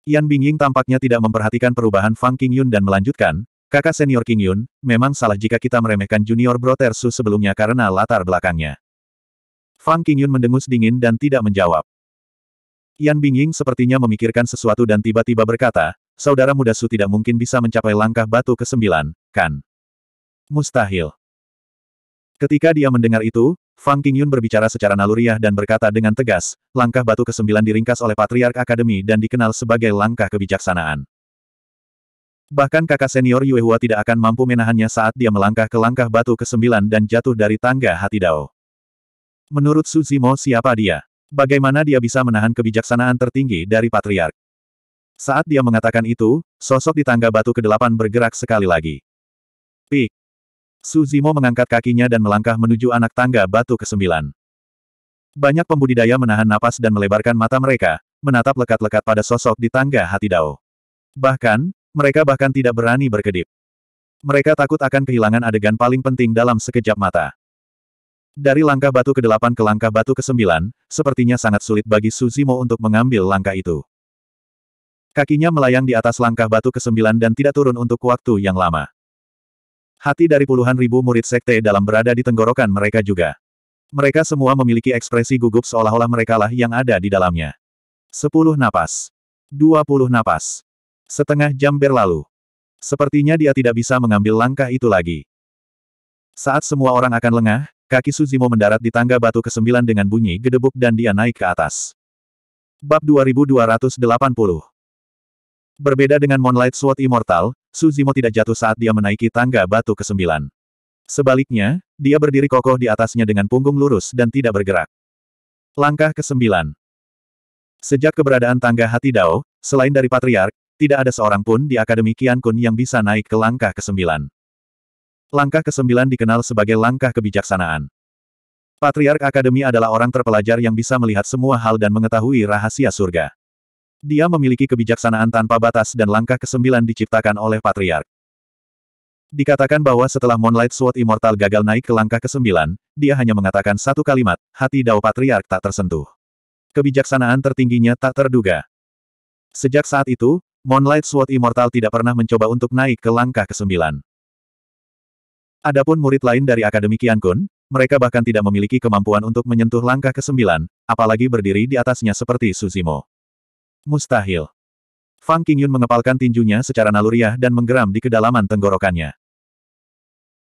Yan Bingying tampaknya tidak memperhatikan perubahan Fang Qingyun dan melanjutkan, kakak senior Qingyun, memang salah jika kita meremehkan junior Brotersu sebelumnya karena latar belakangnya. Fang Qingyun mendengus dingin dan tidak menjawab. Yan Bingying sepertinya memikirkan sesuatu dan tiba-tiba berkata, saudara muda Su tidak mungkin bisa mencapai langkah batu ke-9, kan? Mustahil. Ketika dia mendengar itu, Fang Qingyun berbicara secara naluriah dan berkata dengan tegas, langkah batu ke kesembilan diringkas oleh Patriark Akademi dan dikenal sebagai langkah kebijaksanaan. Bahkan kakak senior Yue Hua tidak akan mampu menahannya saat dia melangkah ke langkah batu ke kesembilan dan jatuh dari tangga hati Dao. Menurut Su Zimo siapa dia? Bagaimana dia bisa menahan kebijaksanaan tertinggi dari Patriark? Saat dia mengatakan itu, sosok di tangga batu ke-8 bergerak sekali lagi. Pik! Su Zimo mengangkat kakinya dan melangkah menuju anak tangga batu ke kesembilan. Banyak pembudidaya menahan napas dan melebarkan mata mereka, menatap lekat-lekat pada sosok di tangga hati Dao. Bahkan, mereka bahkan tidak berani berkedip. Mereka takut akan kehilangan adegan paling penting dalam sekejap mata. Dari langkah batu ke-8 ke langkah batu ke-9, sepertinya sangat sulit bagi Suzimo untuk mengambil langkah itu. Kakinya melayang di atas langkah batu ke-9 dan tidak turun untuk waktu yang lama. Hati dari puluhan ribu murid sekte dalam berada di tenggorokan mereka juga. Mereka semua memiliki ekspresi gugup seolah-olah merekalah yang ada di dalamnya. Sepuluh napas. Dua puluh napas. Setengah jam berlalu. Sepertinya dia tidak bisa mengambil langkah itu lagi. Saat semua orang akan lengah, kaki Suzimo mendarat di tangga batu ke-9 dengan bunyi gedebuk dan dia naik ke atas. Bab 2280 Berbeda dengan Moonlight Sword Immortal, Suzimo tidak jatuh saat dia menaiki tangga batu ke-9. Sebaliknya, dia berdiri kokoh di atasnya dengan punggung lurus dan tidak bergerak. Langkah ke-9 Sejak keberadaan tangga hati Dao, selain dari Patriark, tidak ada seorang pun di Akademi Kian Kun yang bisa naik ke langkah ke-9. Langkah ke-9 dikenal sebagai langkah kebijaksanaan. Patriark Akademi adalah orang terpelajar yang bisa melihat semua hal dan mengetahui rahasia surga. Dia memiliki kebijaksanaan tanpa batas dan langkah kesembilan diciptakan oleh Patriark. Dikatakan bahwa setelah Moonlight Sword Immortal gagal naik ke langkah kesembilan, dia hanya mengatakan satu kalimat, hati Dao Patriark tak tersentuh. Kebijaksanaan tertingginya tak terduga. Sejak saat itu, Moonlight Sword Immortal tidak pernah mencoba untuk naik ke langkah kesembilan. Adapun murid lain dari Akademi Kian Kun, mereka bahkan tidak memiliki kemampuan untuk menyentuh langkah kesembilan, apalagi berdiri di atasnya seperti Suzimo. Mustahil. Fang Qingyun mengepalkan tinjunya secara naluriah dan menggeram di kedalaman tenggorokannya.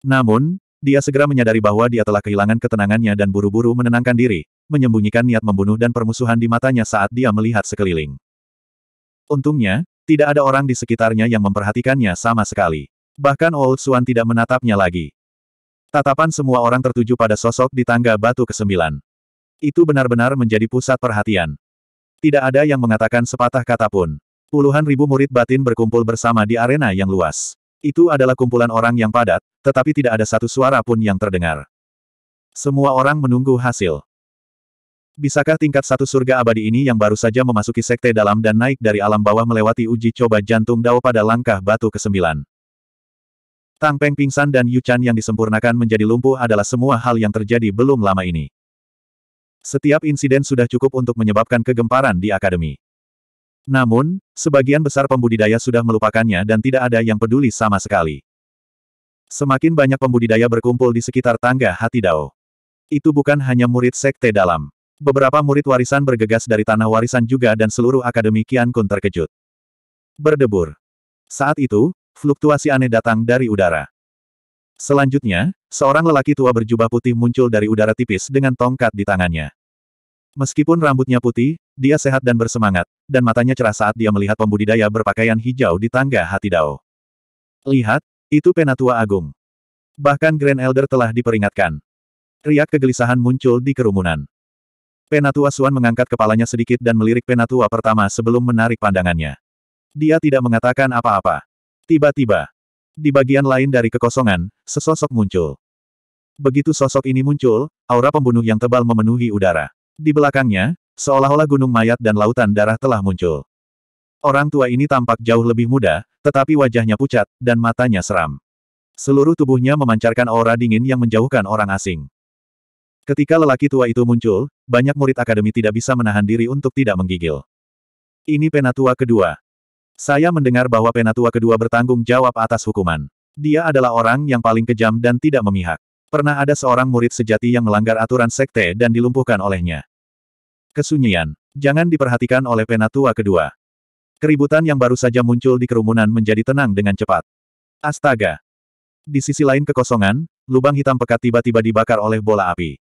Namun, dia segera menyadari bahwa dia telah kehilangan ketenangannya dan buru-buru menenangkan diri, menyembunyikan niat membunuh dan permusuhan di matanya saat dia melihat sekeliling. Untungnya, tidak ada orang di sekitarnya yang memperhatikannya sama sekali. Bahkan Old Swan tidak menatapnya lagi. Tatapan semua orang tertuju pada sosok di tangga batu kesembilan. Itu benar-benar menjadi pusat perhatian. Tidak ada yang mengatakan sepatah kata pun. Puluhan ribu murid batin berkumpul bersama di arena yang luas. Itu adalah kumpulan orang yang padat, tetapi tidak ada satu suara pun yang terdengar. Semua orang menunggu hasil. Bisakah tingkat satu surga abadi ini yang baru saja memasuki sekte dalam dan naik dari alam bawah melewati uji coba jantung dao pada langkah batu ke-9? Tang Peng pingsan dan Yu Chan yang disempurnakan menjadi lumpuh adalah semua hal yang terjadi belum lama ini. Setiap insiden sudah cukup untuk menyebabkan kegemparan di akademi. Namun, sebagian besar pembudidaya sudah melupakannya dan tidak ada yang peduli sama sekali. Semakin banyak pembudidaya berkumpul di sekitar tangga hati Dao. Itu bukan hanya murid sekte dalam. Beberapa murid warisan bergegas dari tanah warisan juga dan seluruh akademi Kian Kun terkejut. Berdebur. Saat itu, fluktuasi aneh datang dari udara. Selanjutnya, seorang lelaki tua berjubah putih muncul dari udara tipis dengan tongkat di tangannya. Meskipun rambutnya putih, dia sehat dan bersemangat, dan matanya cerah saat dia melihat pembudidaya berpakaian hijau di tangga hati Dao. Lihat, itu penatua agung. Bahkan Grand Elder telah diperingatkan. Riak kegelisahan muncul di kerumunan. Penatua Suan mengangkat kepalanya sedikit dan melirik Penatua pertama sebelum menarik pandangannya. Dia tidak mengatakan apa-apa. Tiba-tiba, di bagian lain dari kekosongan, sesosok muncul. Begitu sosok ini muncul, aura pembunuh yang tebal memenuhi udara. Di belakangnya, seolah-olah gunung mayat dan lautan darah telah muncul. Orang tua ini tampak jauh lebih muda, tetapi wajahnya pucat, dan matanya seram. Seluruh tubuhnya memancarkan aura dingin yang menjauhkan orang asing. Ketika lelaki tua itu muncul, banyak murid akademi tidak bisa menahan diri untuk tidak menggigil. Ini penatua kedua. Saya mendengar bahwa penatua kedua bertanggung jawab atas hukuman. Dia adalah orang yang paling kejam dan tidak memihak. Pernah ada seorang murid sejati yang melanggar aturan sekte dan dilumpuhkan olehnya. Kesunyian. Jangan diperhatikan oleh penatua kedua. Keributan yang baru saja muncul di kerumunan menjadi tenang dengan cepat. Astaga. Di sisi lain kekosongan, lubang hitam pekat tiba-tiba dibakar oleh bola api.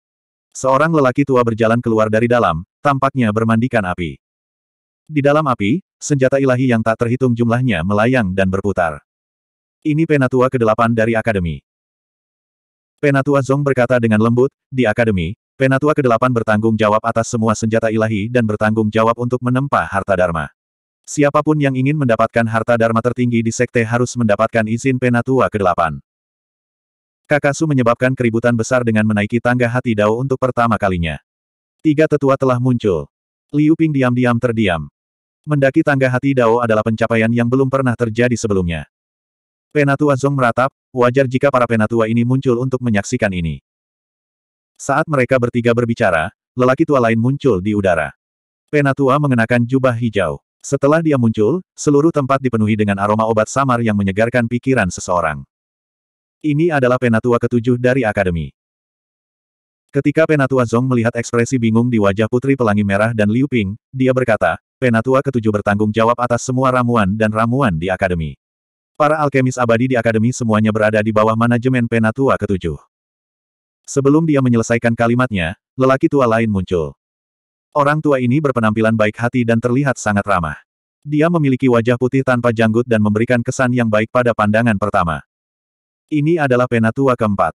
Seorang lelaki tua berjalan keluar dari dalam, tampaknya bermandikan api. Di dalam api, senjata ilahi yang tak terhitung jumlahnya melayang dan berputar. Ini penatua ke-8 dari Akademi. Penatua Zong berkata dengan lembut, di Akademi, penatua ke-8 bertanggung jawab atas semua senjata ilahi dan bertanggung jawab untuk menempa harta dharma. Siapapun yang ingin mendapatkan harta dharma tertinggi di sekte harus mendapatkan izin penatua ke-8. Kakasu menyebabkan keributan besar dengan menaiki tangga hati Dao untuk pertama kalinya. Tiga tetua telah muncul. Liu Ping diam-diam terdiam. Mendaki tangga hati Dao adalah pencapaian yang belum pernah terjadi sebelumnya. Penatua Zong meratap, wajar jika para penatua ini muncul untuk menyaksikan ini. Saat mereka bertiga berbicara, lelaki tua lain muncul di udara. Penatua mengenakan jubah hijau. Setelah dia muncul, seluruh tempat dipenuhi dengan aroma obat samar yang menyegarkan pikiran seseorang. Ini adalah penatua ketujuh dari akademi. Ketika Penatua Zong melihat ekspresi bingung di wajah Putri Pelangi Merah dan Liu Ping, dia berkata, Penatua ketujuh bertanggung jawab atas semua ramuan dan ramuan di Akademi. Para alkemis abadi di Akademi semuanya berada di bawah manajemen Penatua ketujuh. Sebelum dia menyelesaikan kalimatnya, lelaki tua lain muncul. Orang tua ini berpenampilan baik hati dan terlihat sangat ramah. Dia memiliki wajah putih tanpa janggut dan memberikan kesan yang baik pada pandangan pertama. Ini adalah Penatua keempat.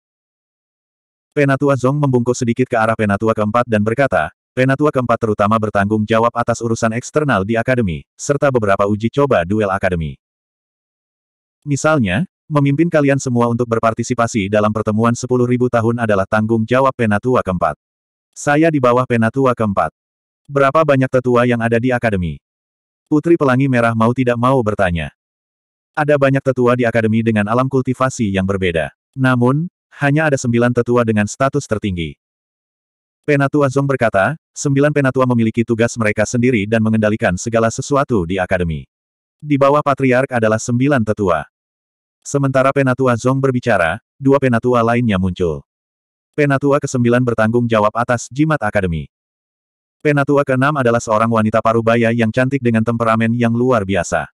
Penatua Zong membungkuk sedikit ke arah Penatua keempat dan berkata, Penatua keempat terutama bertanggung jawab atas urusan eksternal di akademi, serta beberapa uji coba duel akademi. Misalnya, memimpin kalian semua untuk berpartisipasi dalam pertemuan 10.000 tahun adalah tanggung jawab Penatua keempat. Saya di bawah Penatua keempat. Berapa banyak tetua yang ada di akademi? Putri Pelangi Merah mau tidak mau bertanya. Ada banyak tetua di akademi dengan alam kultivasi yang berbeda. Namun, hanya ada sembilan tetua dengan status tertinggi. Penatua Zong berkata, sembilan penatua memiliki tugas mereka sendiri dan mengendalikan segala sesuatu di akademi. Di bawah patriark adalah sembilan tetua. Sementara penatua Zong berbicara, dua penatua lainnya muncul. Penatua ke-9 bertanggung jawab atas jimat akademi. Penatua ke-6 adalah seorang wanita parubaya yang cantik dengan temperamen yang luar biasa.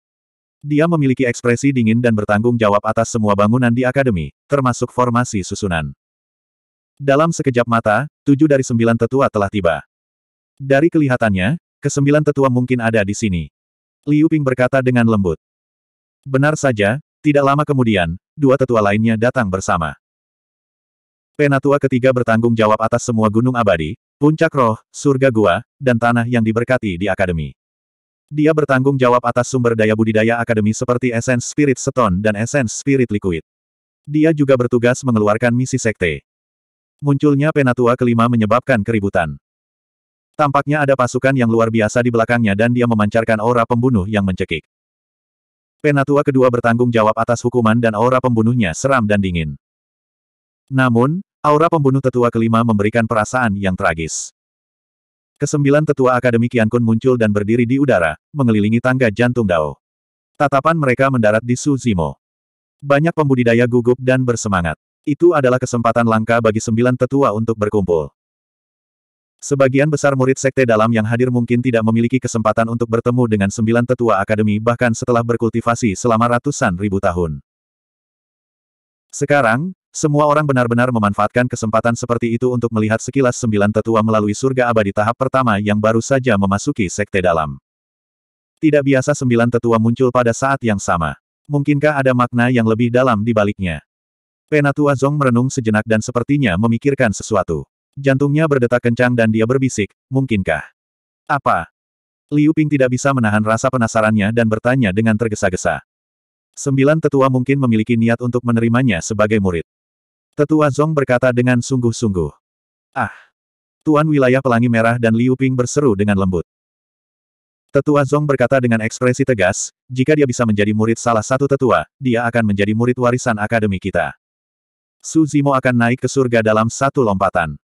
Dia memiliki ekspresi dingin dan bertanggung jawab atas semua bangunan di akademi, termasuk formasi susunan. Dalam sekejap mata, tujuh dari sembilan tetua telah tiba. Dari kelihatannya, kesembilan tetua mungkin ada di sini. Liu Ping berkata dengan lembut. Benar saja, tidak lama kemudian, dua tetua lainnya datang bersama. Penatua ketiga bertanggung jawab atas semua gunung abadi, puncak roh, surga gua, dan tanah yang diberkati di akademi. Dia bertanggung jawab atas sumber daya budidaya akademi seperti Essence Spirit Stone dan Essence Spirit Liquid. Dia juga bertugas mengeluarkan misi sekte. Munculnya penatua kelima menyebabkan keributan. Tampaknya ada pasukan yang luar biasa di belakangnya dan dia memancarkan aura pembunuh yang mencekik. Penatua kedua bertanggung jawab atas hukuman dan aura pembunuhnya seram dan dingin. Namun, aura pembunuh tetua kelima memberikan perasaan yang tragis. Kesembilan tetua akademi Kiankun muncul dan berdiri di udara, mengelilingi tangga jantung Dao. Tatapan mereka mendarat di Su Zimo. Banyak pembudidaya gugup dan bersemangat. Itu adalah kesempatan langka bagi sembilan tetua untuk berkumpul. Sebagian besar murid sekte dalam yang hadir mungkin tidak memiliki kesempatan untuk bertemu dengan sembilan tetua akademi bahkan setelah berkultivasi selama ratusan ribu tahun. Sekarang, semua orang benar-benar memanfaatkan kesempatan seperti itu untuk melihat sekilas sembilan tetua melalui surga abadi tahap pertama yang baru saja memasuki sekte dalam. Tidak biasa sembilan tetua muncul pada saat yang sama. Mungkinkah ada makna yang lebih dalam di baliknya? Penatua Zong merenung sejenak dan sepertinya memikirkan sesuatu. Jantungnya berdetak kencang dan dia berbisik, mungkinkah? Apa? Liu Ping tidak bisa menahan rasa penasarannya dan bertanya dengan tergesa-gesa. Sembilan tetua mungkin memiliki niat untuk menerimanya sebagai murid. Tetua Zong berkata dengan sungguh-sungguh. Ah! Tuan wilayah pelangi merah dan Liu Ping berseru dengan lembut. Tetua Zong berkata dengan ekspresi tegas, jika dia bisa menjadi murid salah satu tetua, dia akan menjadi murid warisan akademi kita. Su Zimo akan naik ke surga dalam satu lompatan.